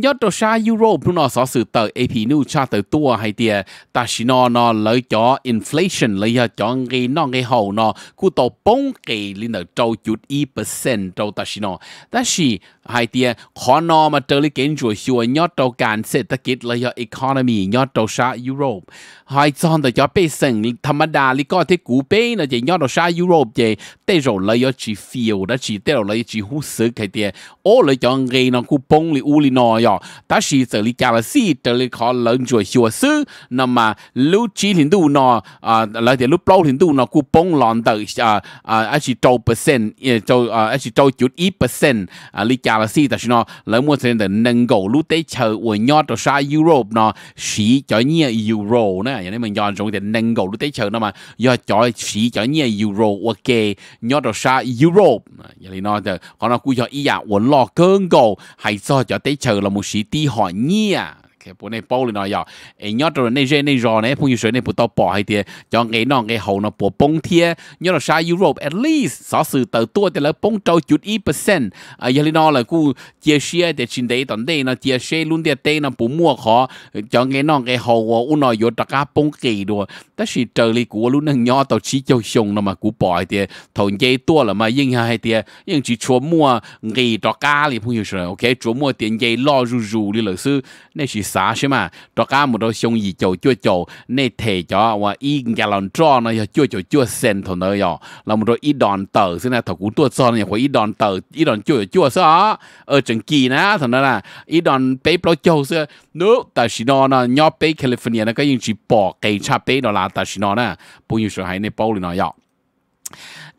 ยอดตัวชายุโรปนู่นอสอสื่อเตอร์เอพีนู่ชาเตอร์ตัวให้เตียตาชินอนอเลยจ่ออินฟลชันเลยยอจ่องกีนองกีเฮานอกูโตปงกีลินเตอร์เจ้าจุดอีเปอร์เซ็นต์เจ้าตาชินอแต่ชี hai tia khó no mà trở lại kiến chủ hiệu nhót đầu cản sẽ ta kết là do economy nhót đầu xa Europe hai chọn là cho bê sinh thầm đà lý có thể cú bê nó chỉ nhót đầu xa Europe chỉ tế rồi là do chỉ phiêu đó chỉ tế rồi là chỉ hú sứ cái tia ô là cho người nó cú bông lý u lý nọ yo ta chỉ xử lại cả là si trở lại khó lớn chủ hiệu sứ nằm mà lúc chỉ hình tu nọ à là thì lúc lâu hình tu nó cú bông lòn tới à à chỉ trâu percent à, trâu à chỉ trâu chút ít percent à lý cả 亚了西，但是呢，老莫真的能够路得求我要到啥 Europe 呢？是叫你 Euro 呢？人哋问要中的能够路得求那么要叫是叫你 Euro 我给要到啥 Europe？人哋呢就可能估咗依日我落更高，还做咗得求了冇是地行业。cái bữa này bao lên nói giờ ấy nhớ rồi này giờ, này rồi này phong yêu này bữa tao bỏ hay tiền cho ngày nọ ngày hậu nó bỏ bông thiê nhớ là xa Europe at least sở sự tờ tua thì là bông trâu chút ít percent à giờ nó là cú chia sẻ để xin đấy tận đây nó chia sẻ luôn để đây nó bố mua khó cho ngày nọ ngày hậu u nó vô tất cả bông kỳ đồ tất sự trời lý cú luôn nâng nhớ tao chỉ cho xong nó mà cú bỏ hay tiền thầu dây tua là mà yên hay tiền yên chỉ chúa mua người tất cả thì phong yêu rồi, ok chúa mua tiền dây lo rù rù đi lợi sư này chỉ xã chứ mà cho cá một đôi xung gì chầu chua chầu nên thể cho và y gallon cho nó giờ chua chầu chua sen thôi nữa giờ là một đôi ít đòn tờ xin là thật cũng tua son này có ít đòn tờ ít đòn chua chua sao ở ờ, trường kỳ nè thằng đó là ít đòn bé bao chầu xưa nếu ta chỉ nó nó nhỏ bé California nó cái những chỉ bỏ cây cha bé đó là ta chỉ nó nè bao nhiêu số hay nè bao liền nó giờ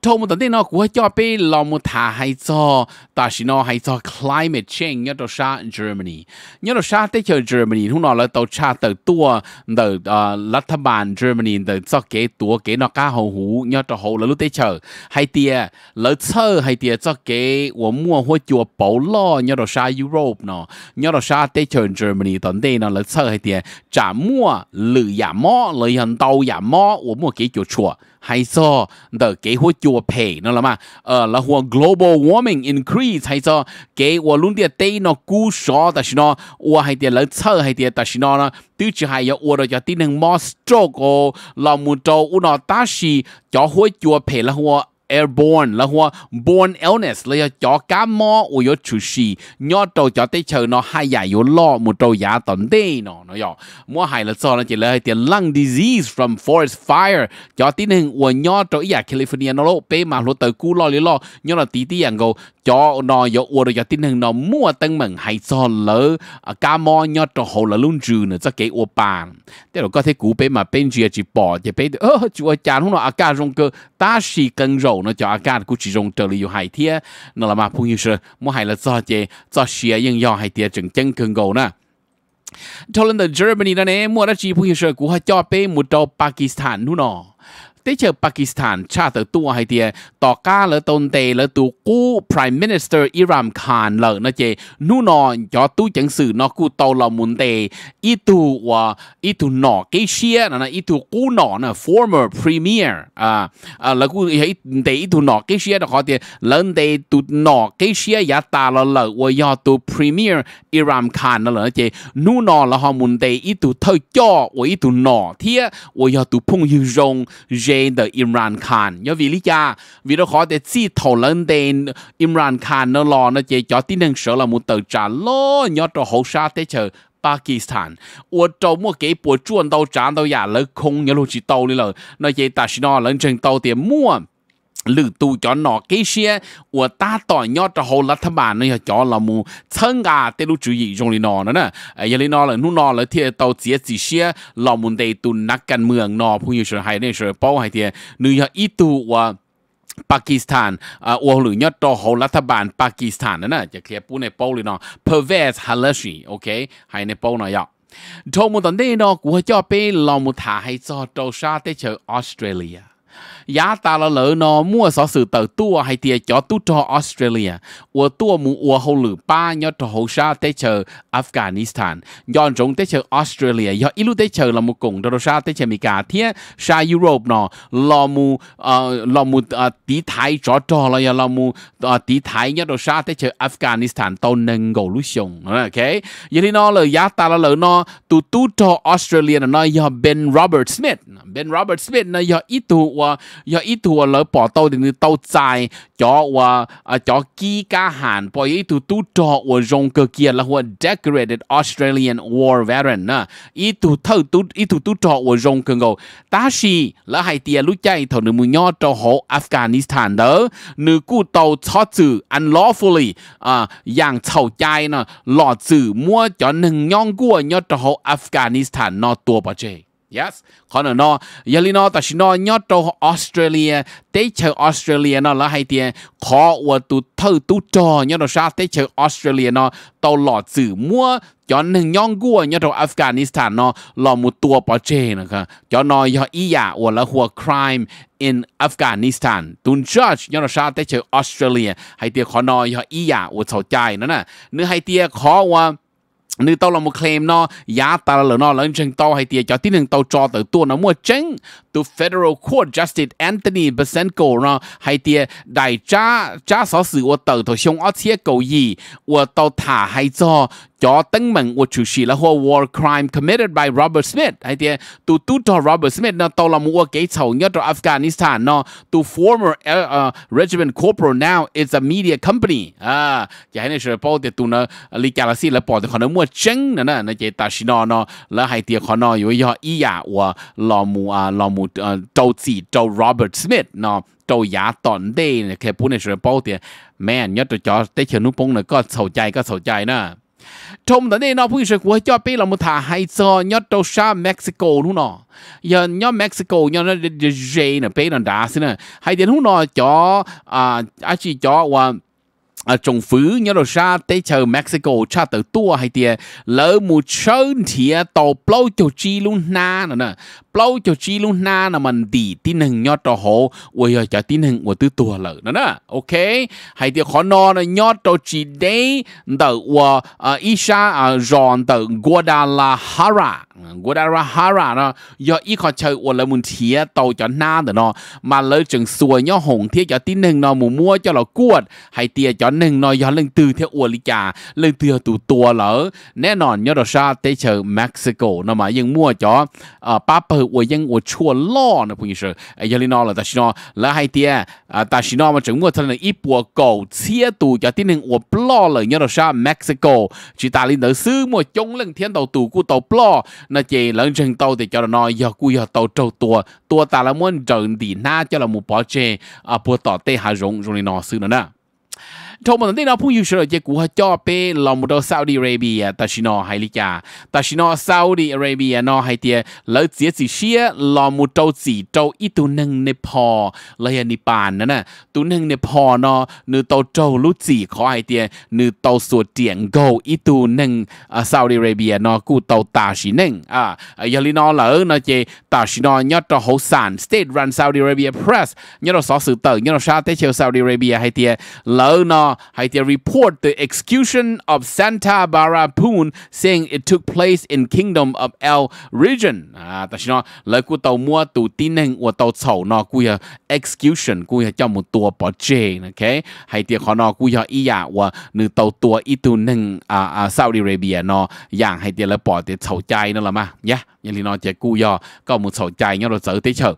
thâu một tận nó của cho bê lò một thả hay cho ta chỉ nó hay cho climate change nhớ đồ sa Germany nhớ đồ sa tới chờ Germany hôm nọ là tàu cha tàu tua tàu ờ, lát thà bàn Germany tàu cho kế tua kế nó cá hậu hú nhớ đồ hậu là lúc tới chờ hay tia lỡ chơ hay tia cho kế của mua hoa chùa bảo lo nhớ đồ sa Europe nó nhớ đồ sa tới chờ Germany tận đây nó lỡ chơ hay tia trả mua lừa giả mỏ lử hàng tàu giả mỏ của mua kế chùa chùa hay so the kế hoạch chua pay nó là mà ờ là hua global warming increase hay so kế hua luôn địa tây nó cú sọ ta xin nó hua hay địa lớn sơ hay địa ta xin nó nó tư chỉ hay yo hua rồi cho tin năng more stroke là muốn cho u nó ta xì cho hua chua pay là hua airborne là hoa born illness là cho cá mò u yo chu shi nho trâu cho tới chờ nó hai giải yo lo một trâu ya tận tê nó nó yo mua hai là so nó chỉ là tiền lung disease from forest fire cho tin hình u nho trâu ya dạ California nó lo pe mà lo tới cú lo lý lo nho là tí tí yang go cho nó yo u cho tin hình nó mua tăng mừng hay so lỡ à, cá mò nho trâu hồ là luôn trừ nữa cho cái u bàn thế rồi có thể cú pe mà bên chia chỉ bỏ chỉ pe ơ chúa chán không nó à cá rong cơ ta chỉ cần rồi 手呢叫阿嘎的古其中这里有海贴，那了嘛朋友说，莫海了早些早些应要海贴整整更够呢。讨论到 Germany 呢，莫得几朋友说，古还叫被木到巴基斯坦呢。tế chờ Pakistan cha tờ tua hay tia tỏ ca tôn tề lỡ tu cú Prime Minister Iram Khan lỡ nó chê nu cho tu chẳng sự nó cú tàu lò muốn tề y tu và y tu nọ cái xia nó là tu cú nọ là former premier à à lỡ cú hay tề tu nọ cái xia đó khó tia lớn tề tu nọ cái xia giá ta lỡ lỡ và do tu premier Iram Khan nó lỡ chê nu nọ họ muốn tề y tu thơ cho và y tu nọ thia và do tu phong hữu rong dễ trên the Imran Khan do vì lý do vì nó khó để chỉ thảo lên đến Imran Khan nó lo nó chỉ cho tin rằng sợ là một tờ trả lo nhớ cho hậu sa thế chờ Pakistan. Ủa trong mua cái bộ chuồn đầu trả đầu giả lỡ không nhớ lúc chỉ tàu đi lỡ. Nó chỉ ta xin nó lên trên tàu tiền mua lữ tù cho nó cái xe của ta tỏ nhỏ cho hậu lát thăm bản cho là mù thân à tế lúc chú ờ, ý trong lý nó nè giờ lý nó là nụ nó là thì tàu chế chỉ xe là mù đầy tù nắc cần mường nó phụ như sở hay nên sở bao hay thì nữ nhỏ ít tù của Pakistan อัวหรือยอดโตโหรัฐบาลปากีสถานนั่นน่ะจะเคลียร์ปูในโป้เลยเนาะ ờ, Pervez Halashi โอเคให้ในโป้หน่อยอ่ะทงมุตอนนี้เนาะกูให้จ่อไปลองมุถาให้จ่อโตชาเตเชอออสเตรเลีย giá ta là lỡ nó mua sở sự tờ tua hay tiền cho tu cho Australia ua tua mu ua hậu lử ba nhớ cho hậu sa tế chờ Afghanistan nhọn rộng tế chờ Australia do ilu tế chờ là một cùng đó sa tế chờ Mỹ thiết sa Europe nó lo mu ờ, lo mu ờ, tí thái cho cho là lo mu ờ, tí thái nhớ đó sa tế chờ Afghanistan tàu nâng gầu lũ sông ok vậy thì nó là giá ta là lỡ nó tu tu cho Australia nó do Ben Robert Smith Ben Robert Smith nó do ít tu 有一度老婆到的到在，叫我啊叫几家汉，不一度都找我用个 kia à, là hoặc decorated Australian war veteran 呢，一度偷都一度都找我用个个，但是 là hai tiền lúc chạy thầu nữ nhau cho họ Afghanistan đó, nữ cụ tàu cho chữ unlawfully à, yang chầu chạy nè, lọ chữ mua cho nâng nhong của nhau cho họ Afghanistan nó tua bao chơi. yes ขอนนอยลินอตชินอยอดโตออสเตรเลียเตชเชอออสเตรเลียนอละหฮเตียขออวตุเทอตุจอยอดชาเตชเชอออสเตรเลียนอตหลอดสื่อมั่วจอนหนึ่งย่องกัวยอดอัฟกานิสถานนอหลอมุตัวปอเจนะครับจอนอยออียาอวละหัว crime in อัฟกานิสถาน ตุนจ์จยอดชาเตชเชอออสเตรเลียหฮเตียขอนอยออียาอวดเสาใจนั่นน่ะเนื้อหฮเตียขอว่า nếu tao là một claim nó giá ta là nó lớn chân tao hay tiền cho tí đừng tao cho tới tua nó mua chân to federal court justice Anthony Besenko 呢，还的来家家少ี我到头上而且故意我าให้จออตั้งมันว่าชูชีแล้วว่า war crime committed by Robert Smith ไอเดียตัวตโร Robert Smith นะตัวละมัวเกย์เฉวเงา้ตัวอัฟกานิสถานเนาะตัว former uh, regiment corporal now is a media company อ่าจะให้ในเชื่อป่าต่ตัวนะลีกาลาซีและปอดแตขอนมัวเจังนะนะในเจตาชินอเนาะแล้วห้เดียขอนอยู่ย่ออียาว่าลอมัวลอมัว母呃周记周 Robert Smith 那周雅短的呢，开不那是包的，没你要这叫得钱弄崩了，个吵架个吵架呢。trong đó nên nó bây giờ của cho bây là một thả hai giờ nhớ đâu xa Mexico luôn nó giờ nhớ Mexico nhớ nó dễ nè bây là đá xin nè hai tiếng hôm nọ cho à chỉ cho và à trồng phứ nhớ đồ xa tới chờ Mexico cha tới tua hay tiề lỡ mù chơn thì à, tàu plau cho chi luôn na nữa nè plau cho chi luôn na nè mình đi tin hình nhớ đồ hồ ôi ơi chả tin hình của tư tua lỡ nữa nè ok hay tiề khó no là nhớ đồ chi đấy tờ của à, Isha John à, tờ Guadalajara Guadalajara nè, do ít khó chơi của lỡ mù thì tàu cho na nè, nó mà lỡ chừng xuôi nhớ hồng thiết cho tin hình nè mù mua cho là cuột hay tiề cho หนึ่งนอยย้อนเรื่องตือเที่ยวอวลิกาเรื่องตือตูตัวเหรอแน่นอนยอดชาเตเชอร์เม็กซิโกนะมายังมั่วจ๋อเอ่อป้าเปิดอวยยังอวชั่วล่อนะพูดง่ายๆไอ้ยาลินอหรอตาชินอแล้วให้เตี้ยอ่าตาชินอมาจากมั่วทะเลอีปัวเก่าเชียตูจากที่หนึ่งอวปล่อเลยยอดชาเม็กซิโกจิตาลินเดอร์ซื้อมั่วจงเรื่องเทียนเต่าตูกูเต่าปล่อนะเจหลังเชิงเต่าแต่จอดนอยอกูยอเต่าเจ้าตัวตัวตาละม้วนเจินดีหน้าเจ้าละมูปอเจอ่าปัวต่อเตหารงรงลินอซื้อนะนะทมันได้เราพูดอยู่เฉลยเจกูฮะจ่อเป้ลอมุดซาอุดิอาระเบียตาชินอไฮลิกาตาชินอซาอุดิอาระเบียนอไฮเตียแล้วเสียสิเชียลอมุดสีโตอีตัวหนึ่งในพอไลยนิปานนั่นน่ะตัวหนึ่งในพอนอหนึ่งโตโจลุจีขอไฮเตียหนึ่งโตสวดเจียงโกอีตัวหนึ่งซาอุดิอาระเบียนอกูโตตาชินึงอ่ายาลินอเหลอนอเจตาชินอยอดโตโฮสานสเตทรันซาอุดิอาระเบียเพรสยอดสอสื่อเตอร์ยอดชาเตเชลซาอุดิอาระเบียไฮเตียแล้วนอ law Haiti report the execution of Santa Barbara Poon, saying it took place in Kingdom of El region. À, ta xin nói lời của tàu mua tù tàu sầu nó của execution của cho một tua bỏ chê ok Haiti khó nó à, của ý dạ và nữ tàu tua ít tu nên à, à, Saudi Arabia nó dạng Haiti là bỏ tiền sầu chay nó là mà nhá nhưng thì nó chỉ cú do có một sầu chay nhau rồi sợ tới chờ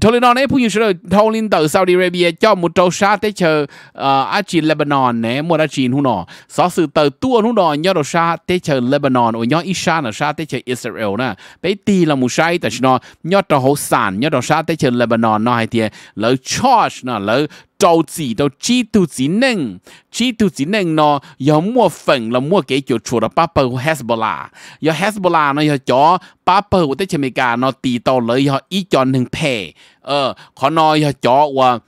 Tolinon ấy phụ như rồi Tolin từ Saudi Arabia cho một trâu sa tới chờ ở ờ, chỉ Lebanon nè một ở chỉ hú nọ xó sự từ tua hú nọ nhớ đồ sa tới chờ Lebanon ở nhớ Isha là sa tới chờ Israel nè bé tì là một sai tại nó nhớ đồ hậu sản nhớ đồ sa tới chờ Lebanon nó hay thế, lỡ George nè lỡ 做字到知道只能，知道只能呢，有冇份啦，冇幾就除了巴布和 Hezbollah，有 Hezbollah 呢，有咗巴布或者前面嘅呢，地道裏有一種能配，呃，可能有咗話。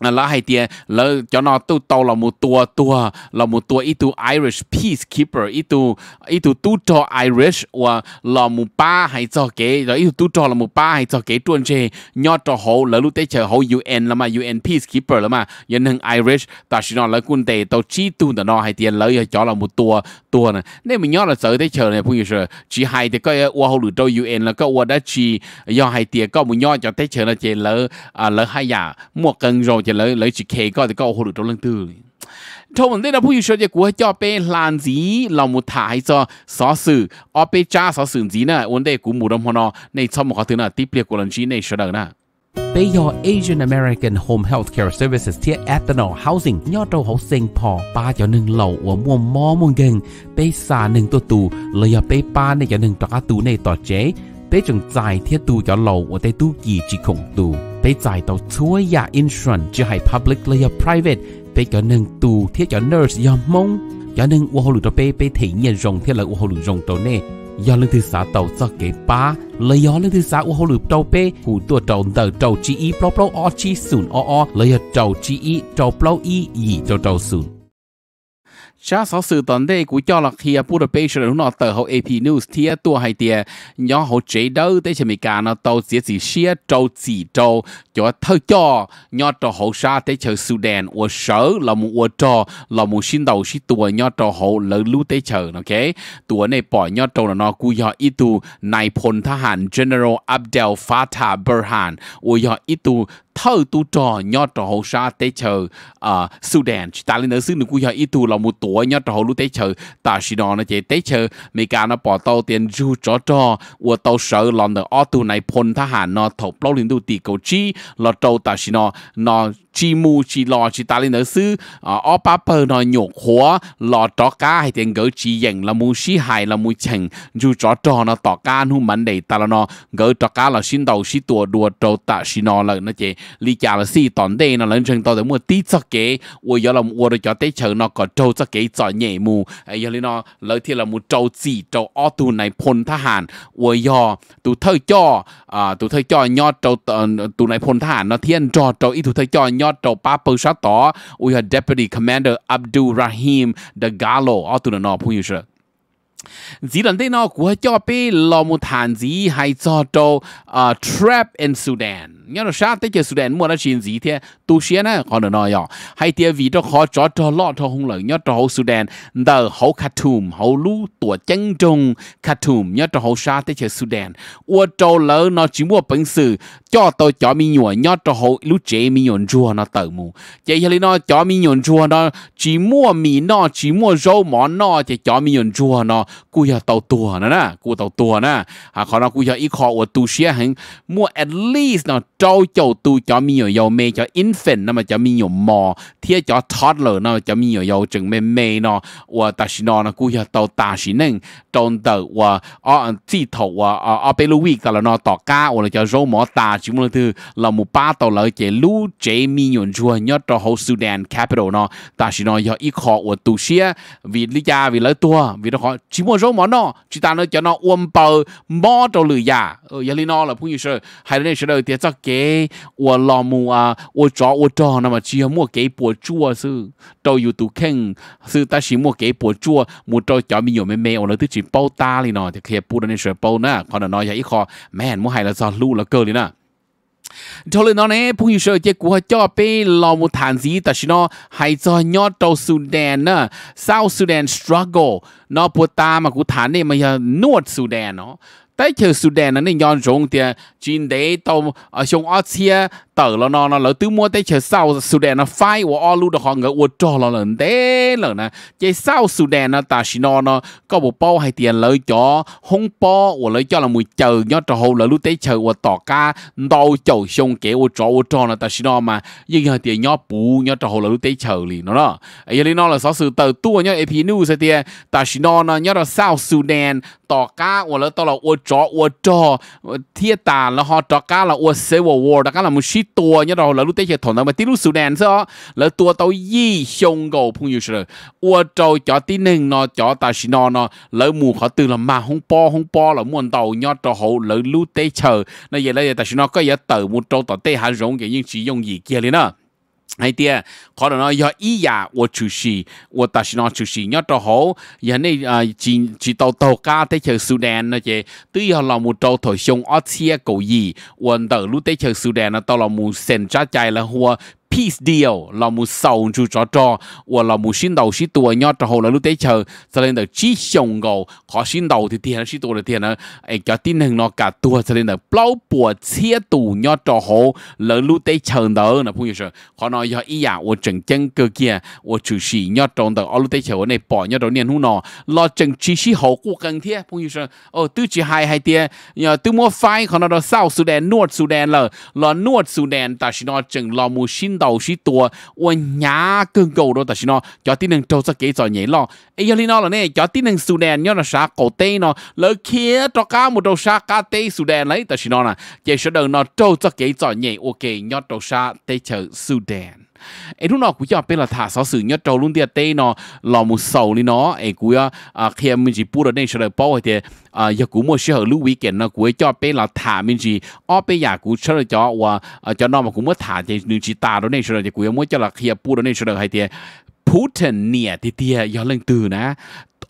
là hay tiền là cho nó tu tàu là một tua tua là một tua ít tu Irish peacekeeper ít tu ít tu tu cho Irish và là một ba hay cho cái rồi ít tu cho là một ba hay cho cái tuần chế nhỏ cho hậu là lúc tới chơi hậu UN là mà UN peacekeeper là mà nhân hàng Irish ta chỉ nói là quân tệ tàu chi tu là nó hay tiền là cho là một tua tua nè nên mình nhớ là sợ tới chơi này như rồi chỉ hay thì coi qua hậu lựa cho UN là có qua đã chi, do hay tiền có một nhỏ cho tới chơi là chế lỡ à, lỡ hay giả mua cần rồi จะเลยเลยจีเคก็จะก็โหดตรงตื้อทวันได้เราผู้อยู่ชดเยกูให้จอเป้นลานสีเรามุถ่ายจอสอสื่อเอาไปจ้าสอสื่อสีน่ะวันได้กูหมู่ดมพนอในช่องมขอถือน่ะที่เปรียนกุลันชีในชดงน่ะปยอ被要 a s i a อเมริกันโฮมเฮลท์แคร์เซอร์วิสส์เทียแอ t ต a n o l เฮาสิ่งยอดเราเสงพอป้าจะหนึ่งเหล่าอัวมวมอมงเง่งไปสาหนึ่งตัวตูเลยไปป้าในจะหนึ่งตัวตูในต่อเจ้ไปจงใจเที่ยตูจะเหล่าวัวได้ตู้กี่จีคงตูไปจ่ายต่อช่วยยาอินทรนจะให้ public เลยยา private ไปกับหนึ่งตูเทียบกับ nurse ยามมงยาหนึ่งว่าหลุดตัไปไปเทียนรงเทียละว่าหลุดรงตัวเน่ยาเรื่องที่สาเต่าจะเก็บป้าเลยย้อนเรื่องที่สาว่าหลุดเตาเปหูตัวเต่าเต่าเตาจีอีเปล่าเปล่าออจีศูนย์ออเลยเต่าจีอีเต่าเปล่าอีอีเต่าเต่าศูนย์ชาสอสื่อตอนได้กูย่อหลักเทียพูดไปเฉลยหนอเตอร์เขา AP News เทียตัวไฮเตียย้อนเขาเจดเดอร์ได้ชมิการเนาะเตาเสียสีเชียเจ้าจีเจ้าจอเท่าจ่อย้อนตัวเขาชาได้เฉลสุดแดนอวเฉลเรามูอวจอเรามูชินเดาชิตัวย้อนตัวเขาเลือลู่ได้เฉลโอเคตัวในปอดย้อนตัวเนาะกูย่ออีตูนายพลทหาร General Abdel Fattah Burhan อวยออีตู thơ tu trò nho trò hồ sa tế chờ à Sudan ta lên ở xứ nước kia ít tu là một tuổi nho trò hồ lũ tế chờ ta xí đó nó chế tế chờ mấy cả nó bỏ tàu tiền du trò trò của tàu sợ lòng ở tu này phun thà hà nó thọc lâu lên tu tì cầu chi là trâu ta xí nó nó chỉ mù chỉ lò chỉ ta lên nữa sư ở ba bờ nói nhổ khóa lò trọ cá hay tiền gỡ chỉ dành là mù xí hài là mù chèn dù trọ trò nó tỏ cá nu mặn đầy ta là nó cá là xin đầu xí tua đùa trâu tạ xí nó là nó chế lý trả là xí tòn đây nó lên chân tao để mua tí cho kế ôi là mua được cho nó có trâu cho kế cho nhẹ mù ấy giờ nó lợi thì là mù trâu gì trâu ô tu này phun thà hàn ôi giờ cho à tụ thơ cho nho trâu tụ ờ, này phun thà nó thiên trò trâu ít tụ thơ cho nho ba nyoto papo tổ we had deputy commander Abdul Rahim Dagalo otuna no phu yusha dĩ lần đây nó của cho pe lo một thản dĩ hay cho trâu à, trap in Sudan nhớ nó sao tới chơi Sudan mua nó xin gì thế tu sĩ nó còn được nói nhỏ hay tiếc vì cho khó cho cho lọ cho hung lợi nhớ cho hậu Sudan đờ hậu Khartoum hậu lũ tuổi chân trung Khartoum nhớ cho hậu sát tới chơi Sudan ua cho lỡ nó chỉ mua bản sự cho tôi cho mi nhồi nhớ cho hậu lũ trẻ mi nhồi chua nó tự mù chạy cho nó cho mi nhồi chua nó chỉ mua mì nó chỉ mua rau mỏ nó chạy cho mi nhồi chua nó cú giờ tàu tua nữa nè cú tàu tua nè à còn nó cú giờ ít khó ua tu sĩ hằng mua at least nó trâu chầu tu cho mi nhiều dầu mê cho infant nó mà cho mi nhiều mò thiết cho toddler nó mà cho mi nhiều dầu chừng mê mê nó và ta xin nó nó cũng giờ tàu ta xin nên trong tàu và ở chỉ thầu và ở bên lưu week là nó tỏ cá và là cho râu mỏ ta chỉ muốn thứ là một ba tàu lợi chế lũ chế mi nhiều chua nhất cho hậu Sudan capital nó ta xin nó cho ít khó và tu xia vì lý gia vì lợi tua vì nó khó chỉ muốn râu mỏ nó chỉ ta nó cho nó uốn bờ mò tàu lưỡi già ở ừ, giờ nó là cũng như thế hay là nên sẽ đợi tiết cái cái cái à chó mua mua bùa bùa bùa sư sư ta ta chỉ chỉ nào thì này còn hay là kế 我老母啊，我找我找那么只莫给博主啊是，都有都肯是，但是莫给博主，莫找叫咪有咩咩，我了都只包打哩喏，就可以不能说包呢，可能那也一靠，没莫还了找路了够哩呢。cho à. nên nó này phụ huynh sợ chế của cho bé lo một thản gì ta chỉ nó hay cho nhót tàu Sudan nè South Sudan struggle nó bữa ta mà cụ thản này mà nuốt Sudan nó แต่เชื่อสุดแดนนั้นย้อนรงเตียจีนเดตอมชงอาเซีย tờ lo nó nó lỡ tứ mua tới chờ sau Sudan nó phai của all luôn đó họ ngỡ uột trò lo lần thế à. lỡ nè chạy sau Sudan nó ta xin nó nó có bộ bao hay tiền lỡ cho không bao của lỡ cho là mùi chờ nhớ trò hậu lỡ lúc tới chờ uột tỏ ca đâu chầu xong kế uột trò uột trò là ta xin nó mà nhưng giờ tiền nhớ bù nhớ trò hậu lỡ lúc tới chờ liền nó đó ấy lì nó là sáu sự tờ tua nhớ AP News sẽ tiền ta xin nó nó nhớ là sau Sudan tỏ ca của lỡ tao là uột trò uột trò thiết tà là họ tỏ ca là uột Civil War đó cá là một shit ตัวเนี่ยเราเราลูกเตะเฉยถอนมาที่ลูกสุดแดนซะแล้วตัวเตายี่ชงกูพงอยู่เฉยอ้วนเจ้าจ่อที่หนึ่งเนาะจ่อตาชินอเนาะแล้วหมู่เขาตื่นละมาห้องปอห้องปอแล้วม่วนเตายอดเตาหูแล้วลูกเตะเฉยนั่นยังแล้วตาชินอก็ยังเติมมุดเตาต่อเตะหาหลงเกี่ยงชียงยีเกี่ยเลยเนาะไอเดีย ขอหน่อยย่ออียาว่าชูชีว่าตัดสินชูชียอดตัวหูยันนี่เอ่อจีจีโตโตก้าที่เชื่อสุดแดนนะเจตื้อยเรามูโตถอยชงออสเซียกูยีวันเดอร์รู้ที่เชื่อสุดแดนนะตลอดมูเซนจ้าใจละหัว piece deal là mu sầu chú trò trò và là mu xin đầu xin tuổi nhau trò hồ là lúc đấy chờ cho nên được chỉ xong gầu có xin đầu thì tiền xin là tiền là ấy cho tin hình nó cả tuổi cho nên được bao bùa chia tù nhau trò hồ là lúc đấy chờ đó là phong yếu họ nói do ý à và chừng chân cơ kia và chủ sĩ nhau tròn đó ở lúc đấy chờ này bỏ nhau tròn niên hú nó lo chừng chỉ sĩ hồ của cần thiết phong yếu ờ tư chỉ hai hai tiền nhờ tư mua phai họ nói đó sau Sudan North Sudan là lo North Sudan ta chỉ nói chừng lo mu xin đầu sĩ tua 领导许多，我 nhà cưng cầu cho tí năng trâu sắc kỹ cho nhảy lo, ấy giờ nó là nè, cho tí năng Sudan nhớ là sa cổ tê nó, lỡ kia cho cá một đầu sa cá tê Sudan lấy, 但是 nó là, chỉ số đơn nó trâu sắc kỹ cho nhảy ok nhớ đầu sa tê chờ Sudan ไอ้ทุนอกูจอเป็นหลักฐานสอสื่อยอดโจลุ่นเดียเต้เนาะหลอมุสเซาลีเนาะไอ้กูยออ่า เคลียมินจีพูดเนื่งเฉลยป้อไอ้เดียอ่าอยากกูมั่วเชื่อลู่วีเกนเนาะกูจอเป็นหลักฐานมินจีอ้อเป็นอยากกูเฉลยจ่อว่าจะนอมากูมั่วฐานจะนึ่งจีตาเนื่งเฉลยกูยอมั่วจะหลักเคลียรูดเนื่งเฉลยไอ้เดียพูดเนี่ยเดียย้อนเรื่องตื่นนะ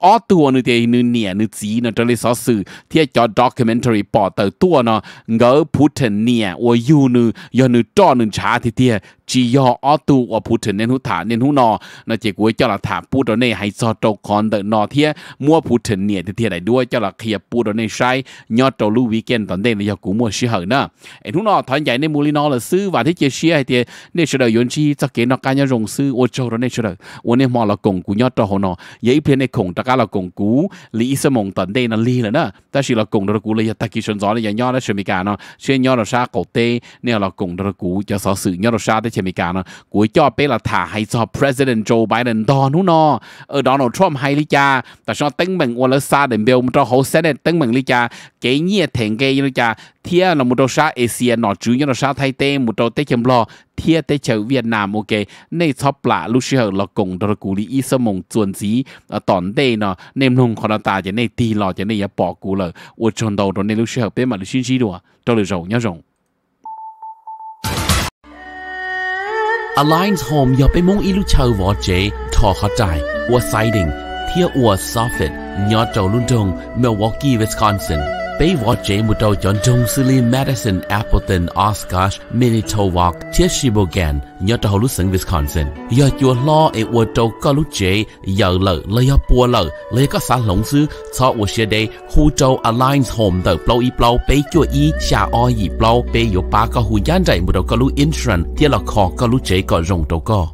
อ้อตัวนึงเดียนึงเนี่ยนึงจีนะจะเลยสอสื่อที่จะด็อกิเมนทารีปอเตอร์ตัวเนาะเงอพูดถึงเนี่ยว่าอยู่นึงยอนึงจ้อนึงช้าทีเดียจียออ้อตัวว่าพูดถึงเน้นหุฐานเน้นหุนอนะเจ้ากูเจ้าละถามพูดเราในให้ซอโตคอนเดนอเทียมั่วพูดถึงเนี่ยทีเดียได้ด้วยเจ้าละเคลียพูดเราในใช้ยอดโตลูวีเกนตอนเด็กเลยกูมั่วชื่อเหรอเนาะไอ้หุนอถอนใหญ่ในมูลินอเลยซื้อว่าที่เจียเชียไอเดียเนี่ยเฉลยยนชีจะเกณฑ์นอกการยรงซื้อโอโจเราเนี่ยเฉลยวันนี้มอละกงกูยอดโตหนอยัยเพียนในคงตะ cả là cùng cú lý sơ mong tận đây là lý là đó ta chỉ là cùng được cú là ta kỳ xuân gió là nhỏ đó chuẩn bị cả nó xuyên nhỏ là xa cổ tê nên là cùng được cú cho sở sự nhỏ đó xa tới chuẩn bị cả nó cú cho bé là thả hay cho president Joe Biden đó nó nó ở Donald Trump hay lý cha ta cho tính mình qua là xa đến biểu một trò hậu sẽ đến tính mình lý cha cái nhiệt thành cái lý cha thiên là một trò xa Asia nó chú nhỏ đó xa thay tê một trò tê chấm lo thiệt tới chở Việt Nam ok nay shop lạ lúc xưa là cùng đó là cú lý ý sơ mong chuẩn gì ở ờ, tòn đây nó nem nung khó ta chỉ này tì lò chỉ này ya bỏ cú rồi. ở trong đầu đó này lúc xưa bên mà lúc xuyên gì đó đó là rồng nhá rồng Alliance Home อย่าไปมองอีลูกเชาววอเจทอเข้าใจว่าไซดิงเที่ยวอัวซอฟฟิตยอดเจ้าลุ่นจงมิลวอกกี้วิสคอนซิน Baywatch một trâu chọn trong xử lý Madison, Appleton, Oshkosh, Manitowoc, Tishibogan, nhớ trâu lúc sân Wisconsin. Giờ chùa lo ở một trâu có lúc chế, giờ lợ, lỡ giờ bùa lợ, lỡ có xã lộng sư, cho một xe đây, khu trâu Alliance Home tờ blâu y blâu, bế chùa y, xa o y blâu, bế yếu bá có hù gián rạy một trâu có lúc insurance, tia là khó có lúc chế có rộng trâu có.